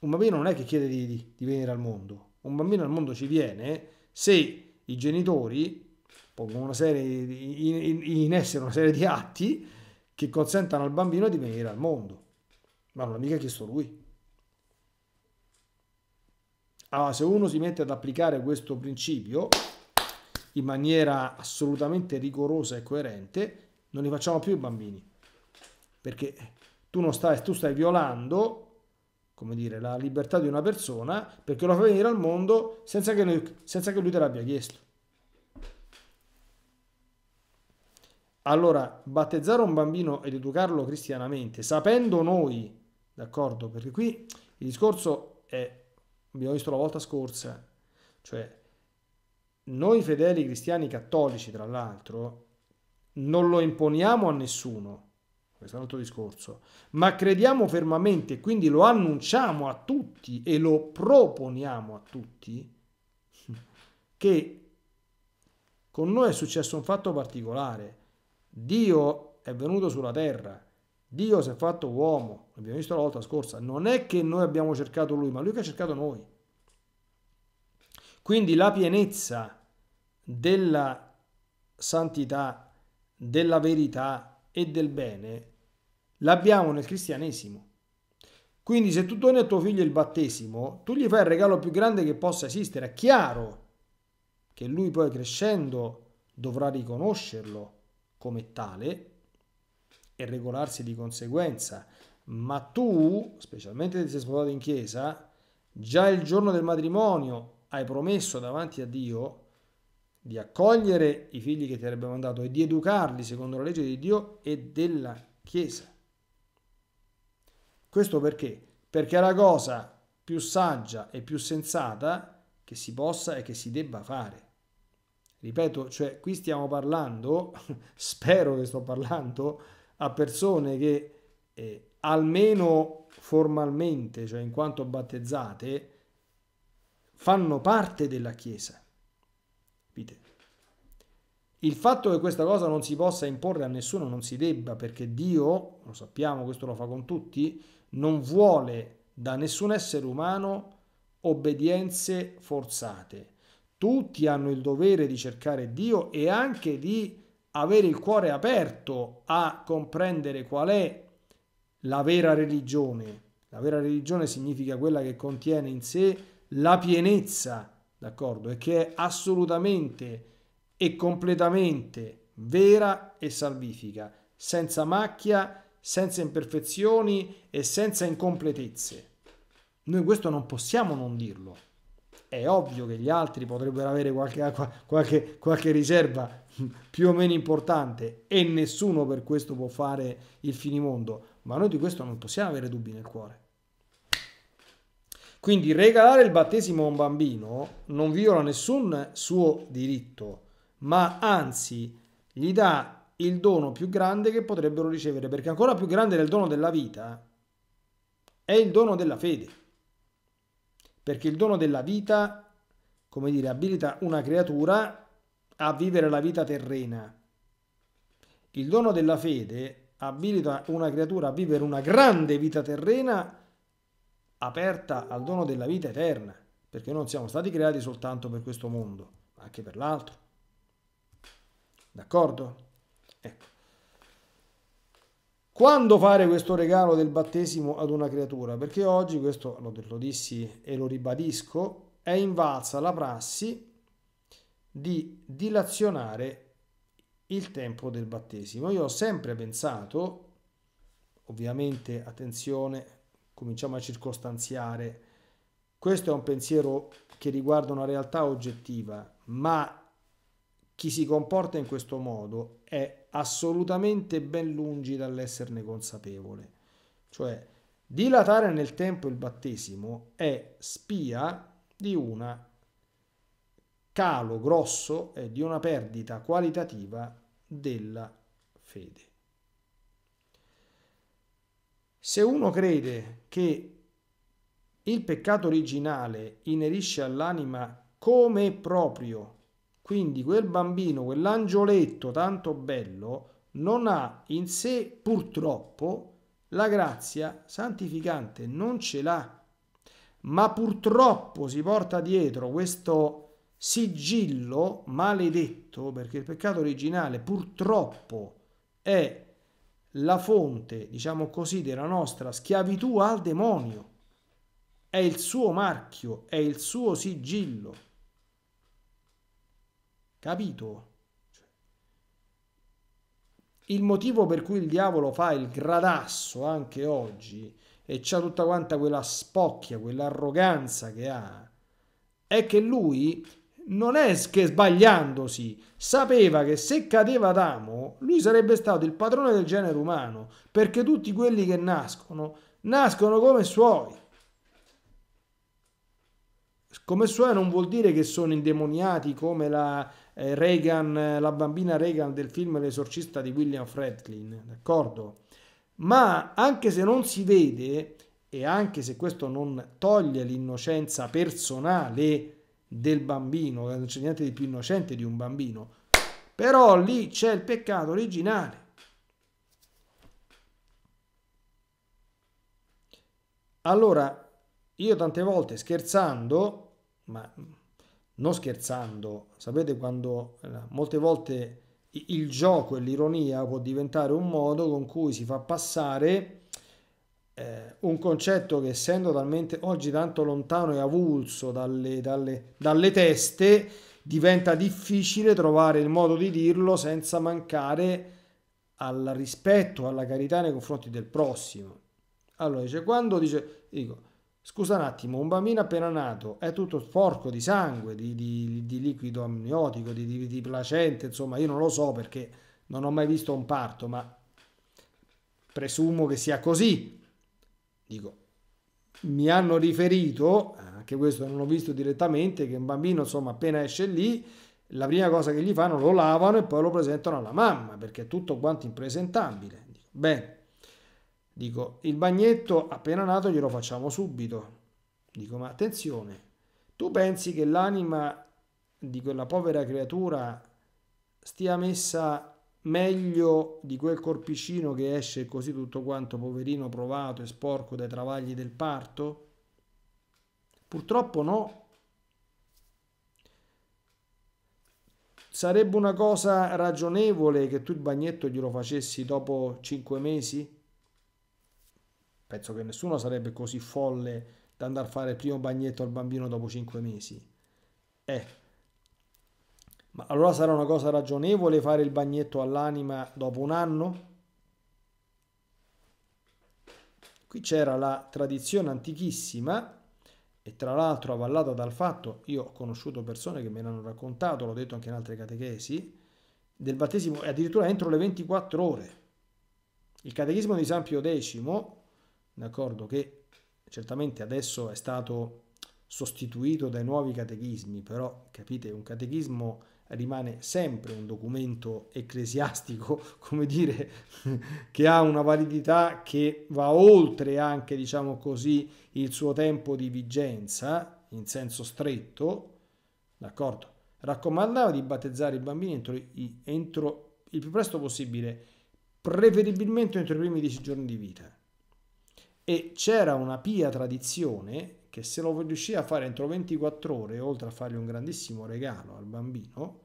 Un bambino non è che chiede di, di, di venire al mondo, un bambino al mondo ci viene se i genitori pongono una serie in, in essere una serie di atti che consentano al bambino di venire al mondo. Ma non l'ha mica chiesto lui. Allora, se uno si mette ad applicare questo principio in maniera assolutamente rigorosa e coerente, non li facciamo più i bambini, perché tu, non stai, tu stai violando come dire, la libertà di una persona perché lo fa venire al mondo senza che lui, senza che lui te l'abbia chiesto. Allora, battezzare un bambino ed educarlo cristianamente, sapendo noi, d'accordo? Perché qui il discorso è abbiamo visto la volta scorsa, cioè noi fedeli cristiani cattolici, tra l'altro, non lo imponiamo a nessuno, questo è un altro discorso, ma crediamo fermamente quindi lo annunciamo a tutti e lo proponiamo a tutti [laughs] che con noi è successo un fatto particolare. Dio è venuto sulla terra Dio si è fatto uomo, l'abbiamo visto la volta scorsa, non è che noi abbiamo cercato lui, ma lui che ha cercato noi. Quindi la pienezza della santità, della verità e del bene l'abbiamo nel cristianesimo. Quindi se tu doni a tuo figlio il battesimo, tu gli fai il regalo più grande che possa esistere. È chiaro che lui poi crescendo dovrà riconoscerlo come tale e regolarsi di conseguenza. Ma tu, specialmente se sei sposato in chiesa, già il giorno del matrimonio hai promesso davanti a Dio di accogliere i figli che ti avrebbe mandato e di educarli secondo la legge di Dio e della Chiesa. Questo perché? Perché è la cosa più saggia e più sensata che si possa e che si debba fare. Ripeto, cioè qui stiamo parlando, [laughs] spero che sto parlando, a persone che eh, almeno formalmente, cioè in quanto battezzate, fanno parte della Chiesa. Capite? Il fatto che questa cosa non si possa imporre a nessuno non si debba, perché Dio, lo sappiamo, questo lo fa con tutti, non vuole da nessun essere umano obbedienze forzate. Tutti hanno il dovere di cercare Dio e anche di avere il cuore aperto a comprendere qual è la vera religione. La vera religione significa quella che contiene in sé la pienezza, d'accordo? E che è assolutamente e completamente vera e salvifica, senza macchia, senza imperfezioni e senza incompletezze. Noi questo non possiamo non dirlo è ovvio che gli altri potrebbero avere qualche, qualche, qualche, riserva più o meno importante e nessuno per questo può fare il finimondo, ma noi di questo non possiamo avere dubbi nel cuore. Quindi regalare il battesimo a un bambino non viola nessun suo diritto, ma anzi gli dà il dono più grande che potrebbero ricevere, perché ancora più grande del dono della vita è il dono della fede perché il dono della vita, come dire, abilita una creatura a vivere la vita terrena. Il dono della fede abilita una creatura a vivere una grande vita terrena aperta al dono della vita eterna, perché non siamo stati creati soltanto per questo mondo, ma anche per l'altro. D'accordo? Quando fare questo regalo del battesimo ad una creatura? Perché oggi, questo lo, lo dissi e lo ribadisco, è invalsa la prassi di dilazionare il tempo del battesimo. Io ho sempre pensato, ovviamente, attenzione, cominciamo a circostanziare, questo è un pensiero che riguarda una realtà oggettiva, ma chi si comporta in questo modo è assolutamente ben lungi dall'esserne consapevole. Cioè, dilatare nel tempo il battesimo è spia di un calo grosso e di una perdita qualitativa della fede. Se uno crede che il peccato originale inerisce all'anima come proprio quindi quel bambino, quell'angioletto tanto bello, non ha in sé purtroppo la grazia santificante, non ce l'ha, ma purtroppo si porta dietro questo sigillo maledetto, perché il peccato originale purtroppo è la fonte, diciamo così, della nostra schiavitù al demonio, è il suo marchio, è il suo sigillo. Capito? Cioè, il motivo per cui il diavolo fa il gradasso anche oggi e c'ha tutta quanta quella spocchia, quell'arroganza che ha, è che lui non è che sbagliandosi sapeva che se cadeva Adamo, lui sarebbe stato il padrone del genere umano, perché tutti quelli che nascono, nascono come suoi. Come suoi non vuol dire che sono indemoniati come la, eh, Reagan, eh, la bambina Reagan del film L'esorcista di William Franklin, d'accordo? Ma anche se non si vede, e anche se questo non toglie l'innocenza personale del bambino, eh, non c'è niente di più innocente di un bambino, però lì c'è il peccato originale. Allora, io tante volte scherzando, ma non scherzando, sapete quando eh, molte volte il gioco e l'ironia può diventare un modo con cui si fa passare eh, un concetto che essendo talmente oggi tanto lontano e avulso dalle, dalle, dalle teste diventa difficile trovare il modo di dirlo senza mancare al rispetto, alla carità nei confronti del prossimo. Allora dice, quando dice, dico, Scusa un attimo, un bambino appena nato è tutto sporco di sangue, di, di, di liquido amniotico, di, di placente, insomma, io non lo so perché non ho mai visto un parto, ma presumo che sia così. Dico, mi hanno riferito, anche questo non l'ho visto direttamente, che un bambino insomma appena esce lì, la prima cosa che gli fanno lo lavano e poi lo presentano alla mamma, perché è tutto quanto impresentabile. Dico, bene, Dico, il bagnetto appena nato glielo facciamo subito. Dico, ma attenzione, tu pensi che l'anima di quella povera creatura stia messa meglio di quel corpicino che esce così tutto quanto poverino provato e sporco dai travagli del parto? Purtroppo no. Sarebbe una cosa ragionevole che tu il bagnetto glielo facessi dopo cinque mesi? Penso che nessuno sarebbe così folle da andare a fare il primo bagnetto al bambino dopo 5 mesi. Eh. Ma allora sarà una cosa ragionevole fare il bagnetto all'anima dopo un anno? Qui c'era la tradizione antichissima e tra l'altro avallata dal fatto, io ho conosciuto persone che me l'hanno raccontato, l'ho detto anche in altre catechesi, del battesimo addirittura entro le 24 ore. Il catechismo di San Pio X d'accordo, che certamente adesso è stato sostituito dai nuovi catechismi, però capite, un catechismo rimane sempre un documento ecclesiastico, [laughs] come dire, [laughs] che ha una validità che va oltre anche, diciamo così, il suo tempo di vigenza, in senso stretto, d'accordo? Raccomandava di battezzare i bambini entro, entro il più presto possibile, preferibilmente entro i primi dieci giorni di vita e c'era una pia tradizione che se lo riuscì a fare entro 24 ore, oltre a fargli un grandissimo regalo al bambino,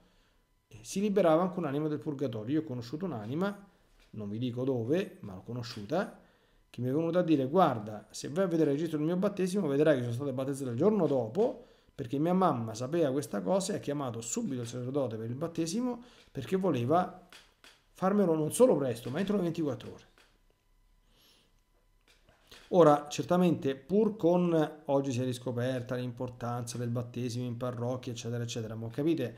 eh, si liberava anche un'anima del purgatorio. Io ho conosciuto un'anima, non vi dico dove, ma l'ho conosciuta, che mi è venuta a dire guarda, se vai a vedere il registro del mio battesimo vedrai che sono stato battezzato il giorno dopo, perché mia mamma sapeva questa cosa e ha chiamato subito il sacerdote per il battesimo perché voleva farmelo non solo presto, ma entro 24 ore. Ora, certamente, pur con oggi si è riscoperta l'importanza del battesimo in parrocchia, eccetera, eccetera, ma capite,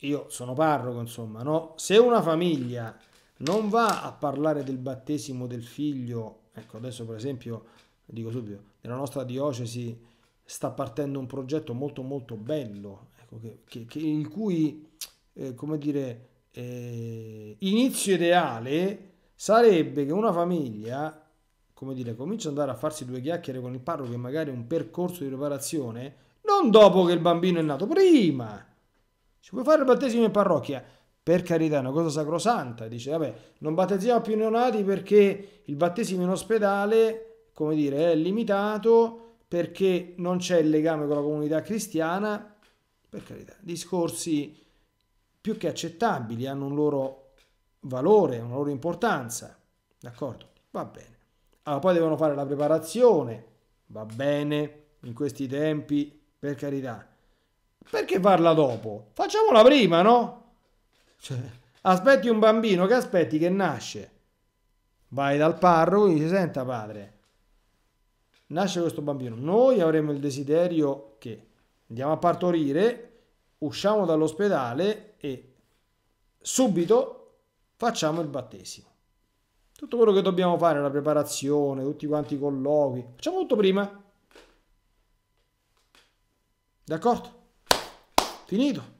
io sono parroco, insomma, no? Se una famiglia non va a parlare del battesimo del figlio, ecco, adesso per esempio, dico subito, nella nostra diocesi sta partendo un progetto molto molto bello, ecco, che, che, che il cui, eh, come dire, eh, inizio ideale sarebbe che una famiglia come dire, comincia ad andare a farsi due chiacchiere con il parroco e magari un percorso di riparazione, non dopo che il bambino è nato, prima. Ci puoi fare il battesimo in parrocchia? Per carità, è una cosa sacrosanta. Dice, vabbè, non battezziamo più i neonati perché il battesimo in ospedale, come dire, è limitato perché non c'è il legame con la comunità cristiana. Per carità, discorsi più che accettabili, hanno un loro valore, una loro importanza. D'accordo? Va bene. Allora, poi devono fare la preparazione, va bene, in questi tempi, per carità. Perché farla dopo? Facciamola prima, no? Cioè, aspetti un bambino che aspetti che nasce. Vai dal parroco e dici, senta padre, nasce questo bambino. Noi avremo il desiderio che andiamo a partorire, usciamo dall'ospedale e subito facciamo il battesimo tutto quello che dobbiamo fare, la preparazione, tutti quanti i colloqui, facciamo tutto prima. D'accordo? Finito.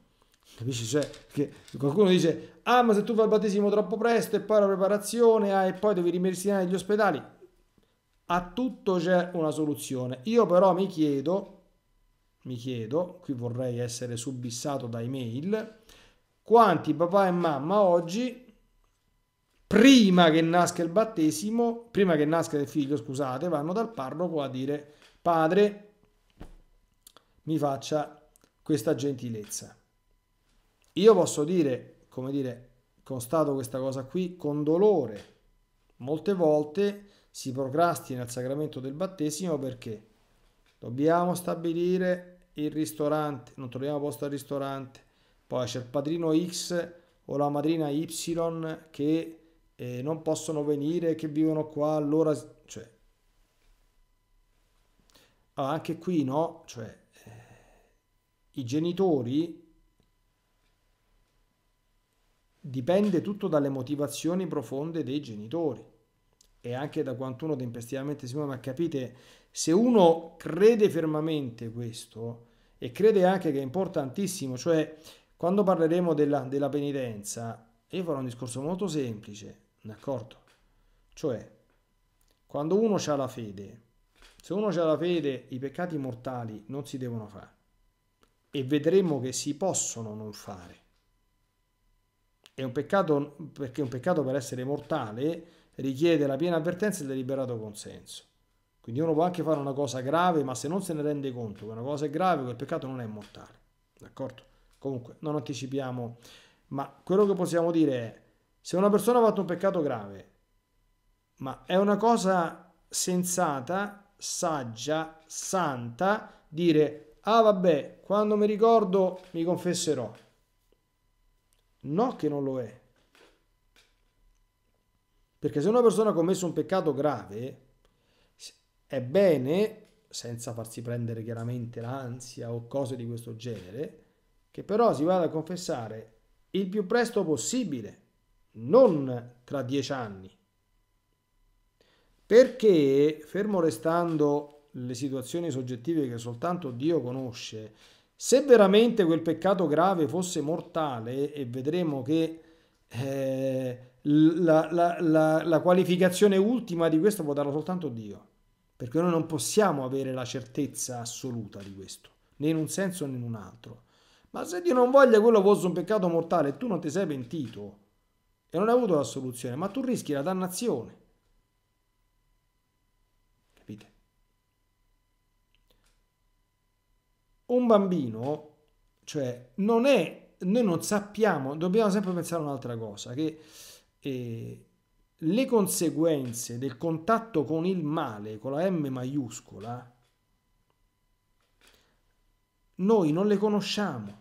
Capisci? Cioè, che qualcuno dice, ah ma se tu fai il battesimo troppo presto e poi la preparazione, ah, e poi devi rimersinare negli ospedali. A tutto c'è una soluzione. Io però mi chiedo, mi chiedo, qui vorrei essere subissato da email, quanti papà e mamma oggi prima che nasca il battesimo, prima che nasca il figlio, scusate, vanno dal parroco a dire padre, mi faccia questa gentilezza. Io posso dire, come dire, constato questa cosa qui con dolore. Molte volte si procrastina il sacramento del battesimo perché dobbiamo stabilire il ristorante, non troviamo posto al ristorante, poi c'è il padrino X o la madrina Y che eh, non possono venire, che vivono qua, allora... Cioè, ah, anche qui no, cioè, eh, i genitori dipende tutto dalle motivazioni profonde dei genitori e anche da quanto uno tempestivamente si muove, ma capite, se uno crede fermamente questo e crede anche che è importantissimo, cioè quando parleremo della, della penitenza, io farò un discorso molto semplice, D'accordo? Cioè, quando uno ha la fede, se uno ha la fede, i peccati mortali non si devono fare. E vedremo che si possono non fare. È un peccato, perché un peccato per essere mortale richiede la piena avvertenza e il deliberato consenso. Quindi uno può anche fare una cosa grave, ma se non se ne rende conto che una cosa è grave, quel peccato non è mortale. D'accordo? Comunque, non anticipiamo, ma quello che possiamo dire è se una persona ha fatto un peccato grave, ma è una cosa sensata, saggia, santa, dire, ah vabbè, quando mi ricordo mi confesserò. No che non lo è. Perché se una persona ha commesso un peccato grave, è bene, senza farsi prendere chiaramente l'ansia o cose di questo genere, che però si vada a confessare il più presto possibile non tra dieci anni, perché fermo restando le situazioni soggettive che soltanto Dio conosce, se veramente quel peccato grave fosse mortale, e vedremo che eh, la, la, la, la qualificazione ultima di questo può darla soltanto Dio, perché noi non possiamo avere la certezza assoluta di questo, né in un senso né in un altro. Ma se Dio non voglia quello fosse un peccato mortale e tu non ti sei pentito, e non hai avuto la soluzione, ma tu rischi la dannazione. Capite? Un bambino, cioè, non è, noi non sappiamo, dobbiamo sempre pensare a un'altra cosa, che eh, le conseguenze del contatto con il male, con la M maiuscola, noi non le conosciamo.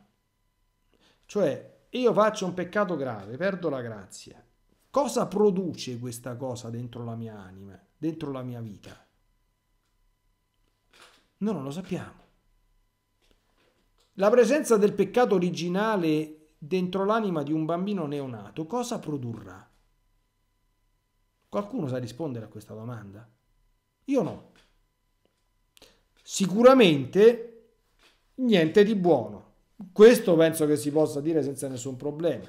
Cioè, io faccio un peccato grave, perdo la grazia. Cosa produce questa cosa dentro la mia anima, dentro la mia vita? Noi non lo sappiamo. La presenza del peccato originale dentro l'anima di un bambino neonato cosa produrrà? Qualcuno sa rispondere a questa domanda? Io no. Sicuramente niente di buono. Questo penso che si possa dire senza nessun problema.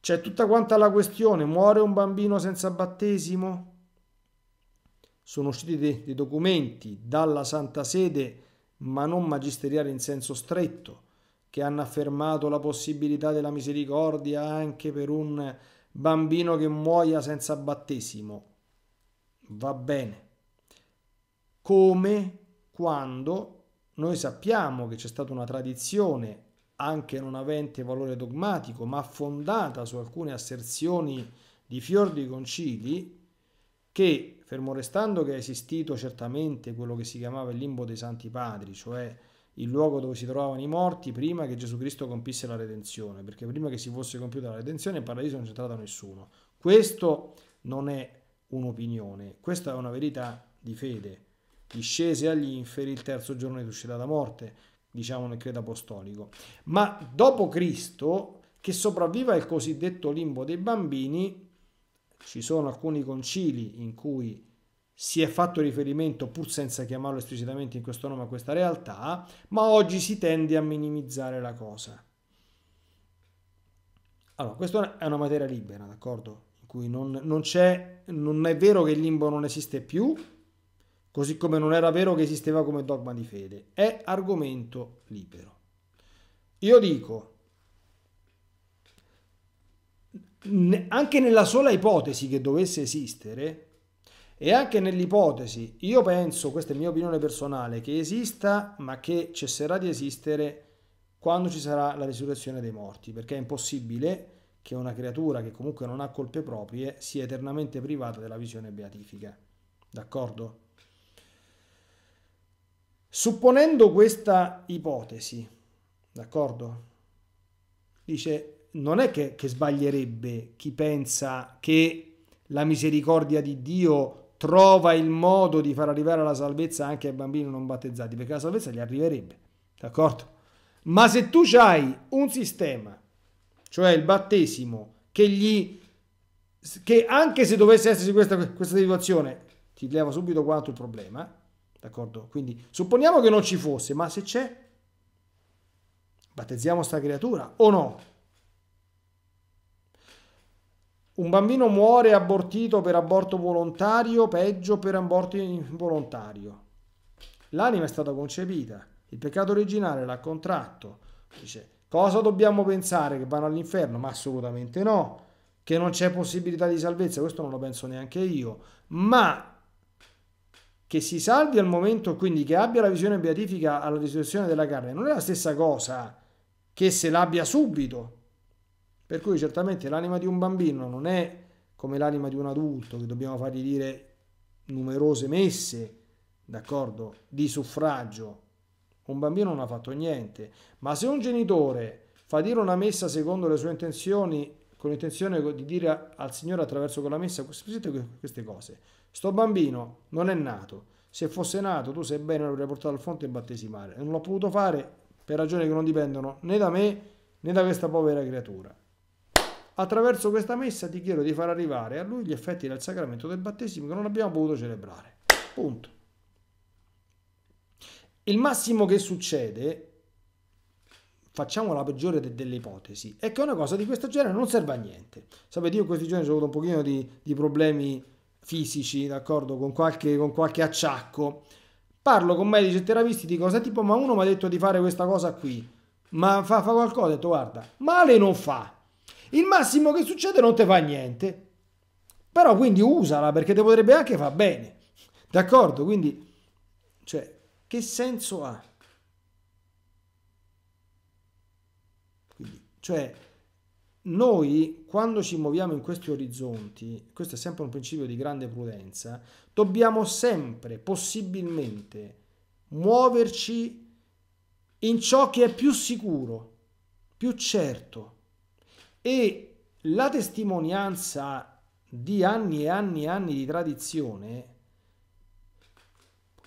C'è tutta quanta la questione, muore un bambino senza battesimo? Sono usciti dei, dei documenti dalla Santa Sede, ma non magisteriale in senso stretto, che hanno affermato la possibilità della misericordia anche per un bambino che muoia senza battesimo. Va bene. Come, quando noi sappiamo che c'è stata una tradizione, anche non avente valore dogmatico, ma fondata su alcune asserzioni di fior di concili, che, fermo restando che è esistito certamente quello che si chiamava il limbo dei Santi Padri, cioè il luogo dove si trovavano i morti prima che Gesù Cristo compisse la redenzione, perché prima che si fosse compiuta la redenzione in paradiso non c'è entrato nessuno. Questo non è un'opinione, questa è una verità di fede discese agli inferi il terzo giorno di uscita da morte, diciamo nel credo apostolico. Ma dopo Cristo, che sopravviva il cosiddetto limbo dei bambini, ci sono alcuni concili in cui si è fatto riferimento, pur senza chiamarlo esplicitamente in questo nome, a questa realtà, ma oggi si tende a minimizzare la cosa. Allora, questa è una materia libera, d'accordo? In cui non, non, non è vero che il limbo non esiste più, così come non era vero che esisteva come dogma di fede. È argomento libero. Io dico, anche nella sola ipotesi che dovesse esistere, e anche nell'ipotesi, io penso, questa è mia opinione personale, che esista, ma che cesserà di esistere quando ci sarà la risurrezione dei morti, perché è impossibile che una creatura che comunque non ha colpe proprie sia eternamente privata della visione beatifica. D'accordo? Supponendo questa ipotesi, d'accordo? Dice, non è che, che sbaglierebbe chi pensa che la misericordia di Dio trova il modo di far arrivare la salvezza anche ai bambini non battezzati, perché la salvezza gli arriverebbe, d'accordo? Ma se tu hai un sistema, cioè il battesimo, che gli che anche se dovesse esserci questa, questa situazione, ti leva subito quanto il problema, D'accordo? Quindi supponiamo che non ci fosse, ma se c'è, battezziamo sta creatura o no? Un bambino muore abortito per aborto volontario, peggio per aborto involontario. L'anima è stata concepita, il peccato originale l'ha contratto. Dice, cosa dobbiamo pensare? Che vanno all'inferno? Ma assolutamente no, che non c'è possibilità di salvezza, questo non lo penso neanche io. Ma che si salvi al momento, quindi che abbia la visione beatifica alla risurrezione della carne, non è la stessa cosa che se l'abbia subito. Per cui certamente l'anima di un bambino non è come l'anima di un adulto, che dobbiamo fargli dire numerose messe, d'accordo, di suffragio. Un bambino non ha fatto niente, ma se un genitore fa dire una messa secondo le sue intenzioni, con l'intenzione di dire al Signore attraverso quella messa queste cose, Sto bambino non è nato. Se fosse nato, tu sei bene, l'avrei portato al fonte e battesimare. Non l'ho potuto fare per ragioni che non dipendono né da me né da questa povera creatura. Attraverso questa messa ti chiedo di far arrivare a lui gli effetti del sacramento del battesimo che non abbiamo potuto celebrare. Punto. Il massimo che succede, facciamo la peggiore de- delle ipotesi, è che una cosa di questo genere non serve a niente. Sapete, io in questi giorni ho avuto un pochino di, di problemi fisici, d'accordo, con qualche, con qualche acciacco. Parlo con medici e terapisti, dico, se tipo, ma uno mi ha detto di fare questa cosa qui, ma fa, fa qualcosa, ho detto, guarda, male non fa. Il massimo che succede non te fa niente. Però quindi usala perché te potrebbe anche far bene. D'accordo? Quindi, cioè, che senso ha? Quindi, cioè, noi quando ci muoviamo in questi orizzonti, questo è sempre un principio di grande prudenza, dobbiamo sempre possibilmente muoverci in ciò che è più sicuro, più certo. E la testimonianza di anni e anni e anni di tradizione,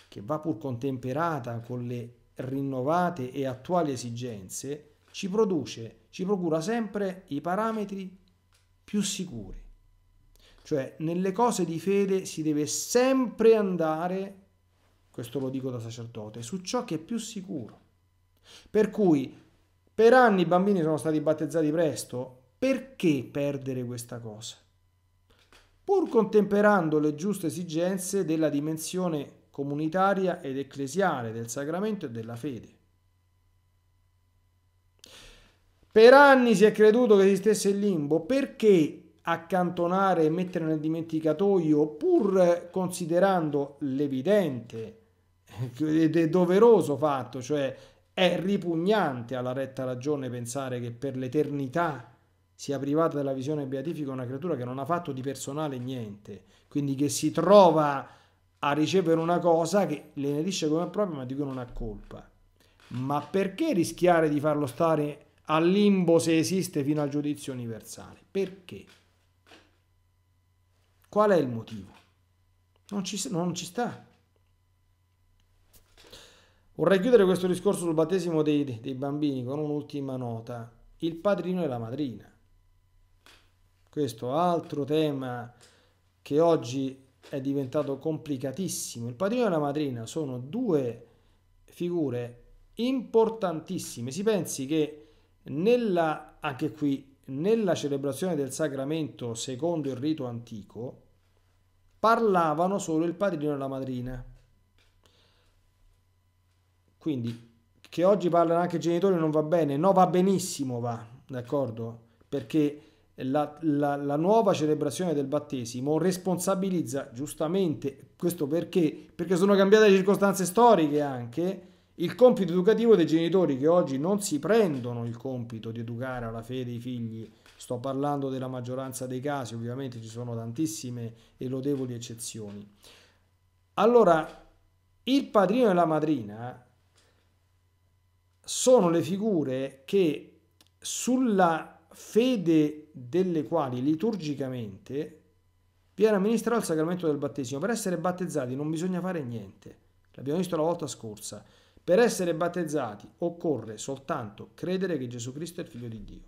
che va pur contemperata con le rinnovate e attuali esigenze, ci produce ci procura sempre i parametri più sicuri. Cioè nelle cose di fede si deve sempre andare, questo lo dico da sacerdote, su ciò che è più sicuro. Per cui per anni i bambini sono stati battezzati presto, perché perdere questa cosa? Pur contemperando le giuste esigenze della dimensione comunitaria ed ecclesiale del sacramento e della fede. Per anni si è creduto che esistesse il limbo, perché accantonare e mettere nel dimenticatoio, pur considerando l'evidente ed è doveroso fatto, cioè è ripugnante alla retta ragione pensare che per l'eternità sia privata della visione beatifica una creatura che non ha fatto di personale niente, quindi che si trova a ricevere una cosa che le ne dice come propria ma di cui non ha colpa. Ma perché rischiare di farlo stare al limbo se esiste fino al giudizio universale. Perché? Qual è il motivo? Non ci, non ci sta. Vorrei chiudere questo discorso sul battesimo dei, dei bambini con un'ultima nota. Il padrino e la madrina. Questo altro tema che oggi è diventato complicatissimo. Il padrino e la madrina sono due figure importantissime. Si pensi che nella, anche qui, nella celebrazione del sacramento secondo il rito antico, parlavano solo il padrino e la madrina. Quindi, che oggi parlano anche i genitori non va bene, no, va benissimo, va, d'accordo? Perché la, la, la, nuova celebrazione del battesimo responsabilizza giustamente questo perché? Perché sono cambiate le circostanze storiche anche il compito educativo dei genitori che oggi non si prendono il compito di educare alla fede i figli, sto parlando della maggioranza dei casi, ovviamente ci sono tantissime e lodevoli eccezioni. Allora, il padrino e la madrina sono le figure che sulla fede delle quali liturgicamente viene amministrato il sacramento del battesimo. Per essere battezzati non bisogna fare niente, l'abbiamo visto la volta scorsa per essere battezzati occorre soltanto credere che Gesù Cristo è il figlio di Dio.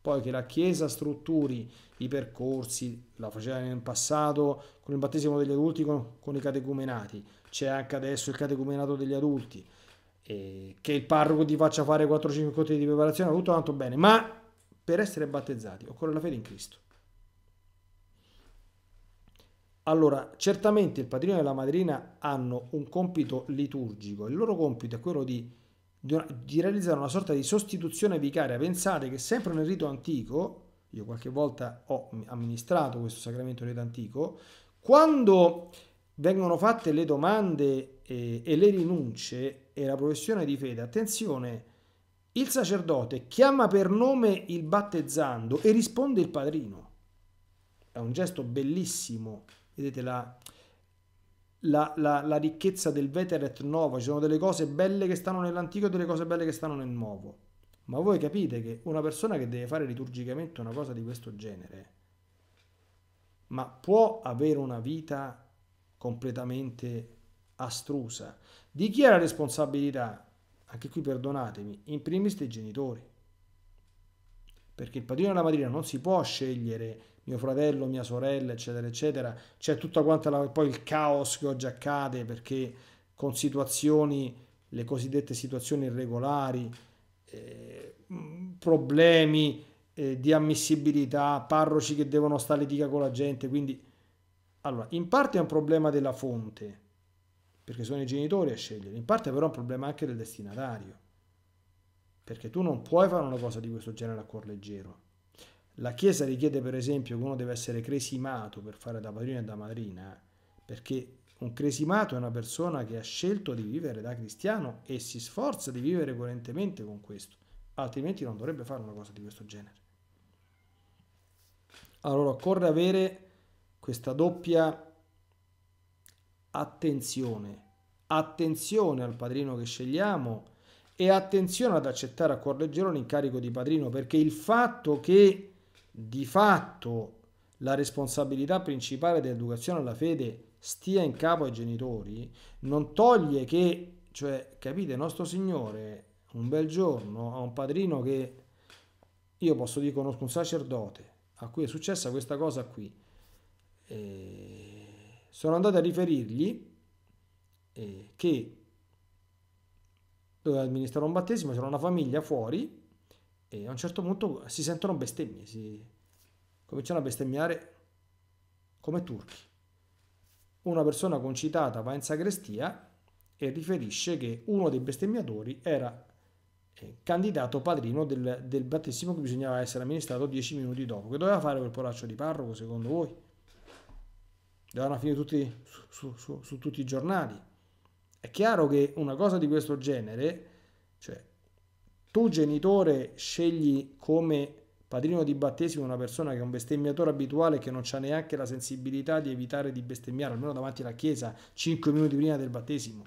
Poi che la Chiesa strutturi i percorsi, la faceva nel passato con il battesimo degli adulti, con, con i catecumenati, c'è anche adesso il catecumenato degli adulti, eh, che il parroco ti faccia fare 4-5 conti di preparazione, tutto tanto bene, ma per essere battezzati occorre la fede in Cristo. Allora, certamente il padrino e la madrina hanno un compito liturgico, il loro compito è quello di, di, una, di realizzare una sorta di sostituzione vicaria. Pensate che sempre nel rito antico, io qualche volta ho amministrato questo sacramento del rito antico, quando vengono fatte le domande e, eh, e le rinunce e la professione di fede, attenzione, il sacerdote chiama per nome il battezzando e risponde il padrino. È un gesto bellissimo Vedete la, la, la, la ricchezza del Veteret nuovo, ci sono delle cose belle che stanno nell'antico e delle cose belle che stanno nel nuovo. Ma voi capite che una persona che deve fare liturgicamente una cosa di questo genere, ma può avere una vita completamente astrusa. Di chi è la responsabilità? Anche qui perdonatemi, in primis dei genitori. Perché il padrino e la madrina non si può scegliere mio fratello, mia sorella, eccetera, eccetera. C'è tutta quanta la, poi il caos che oggi accade perché con situazioni, le cosiddette situazioni irregolari, eh, mm, problemi eh, di ammissibilità, parroci che devono stare litiga con la gente, quindi allora, in parte è un problema della fonte, perché sono i genitori a scegliere, in parte però è un problema anche del destinatario, perché tu non puoi fare una cosa di questo genere a cuor leggero la Chiesa richiede per esempio che uno deve essere cresimato per fare da padrino e da madrina, perché un cresimato è una persona che ha scelto di vivere da cristiano e si sforza di vivere coerentemente con questo, altrimenti non dovrebbe fare una cosa di questo genere. Allora occorre avere questa doppia attenzione, attenzione al padrino che scegliamo e attenzione ad accettare a cuor leggero l'incarico di padrino perché il fatto che di fatto la responsabilità principale dell'educazione alla fede stia in capo ai genitori, non toglie che, cioè, capite, nostro Signore un bel giorno ha un padrino che, io posso dire, conosco un sacerdote a cui è successa questa cosa qui. E sono andato a riferirgli eh, che doveva amministrare un battesimo, c'era una famiglia fuori e a un certo punto si sentono bestemmie, si cominciano a bestemmiare come turchi. Una persona concitata va in sagrestia e riferisce che uno dei bestemmiatori era eh, candidato padrino del, del battesimo che bisognava essere amministrato dieci minuti dopo. Che doveva fare quel poraccio di parroco, secondo voi? Dovevano finire tutti, su, su, su tutti i giornali. È chiaro che una cosa di questo genere, cioè tu genitore scegli come padrino di battesimo una persona che è un bestemmiatore abituale che non ha neanche la sensibilità di evitare di bestemmiare, almeno davanti alla chiesa, 5 minuti prima del battesimo.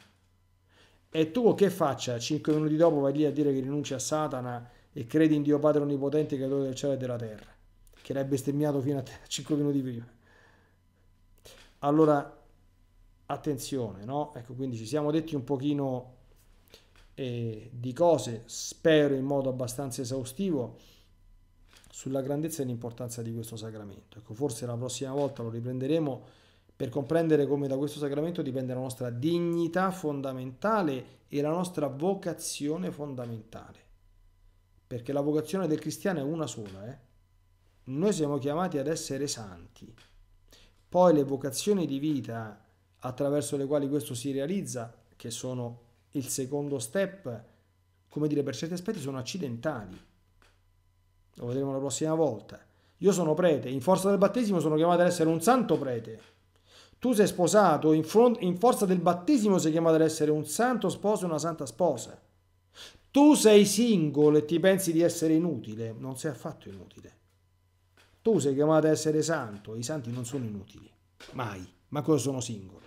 E tu che faccia? 5 minuti dopo vai lì a dire che rinunci a Satana e credi in Dio Padre Onnipotente, creatore del cielo e della terra, che l'hai bestemmiato fino a 5 [laughs] minuti prima. Allora, attenzione, no? Ecco, quindi ci siamo detti un pochino eh, di cose, spero in modo abbastanza esaustivo, sulla grandezza e l'importanza di questo sacramento. Ecco, forse la prossima volta lo riprenderemo per comprendere come da questo sacramento dipende la nostra dignità fondamentale e la nostra vocazione fondamentale. Perché la vocazione del cristiano è una sola, eh? Noi siamo chiamati ad essere santi. Poi le vocazioni di vita attraverso le quali questo si realizza, che sono il secondo step, come dire, per certi aspetti sono accidentali. Lo vedremo la prossima volta. Io sono prete, in forza del battesimo sono chiamato ad essere un santo prete. Tu sei sposato, in, front, in forza del battesimo sei chiamato ad essere un santo sposo e una santa sposa. Tu sei singolo e ti pensi di essere inutile, non sei affatto inutile. Tu sei chiamato ad essere santo, i santi non sono inutili, mai, ma cosa sono singoli.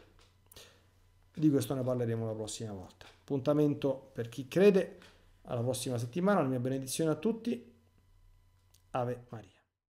Di questo ne parleremo la prossima volta. Appuntamento per chi crede. Alla prossima settimana, la mia benedizione a tutti. Ave Maria.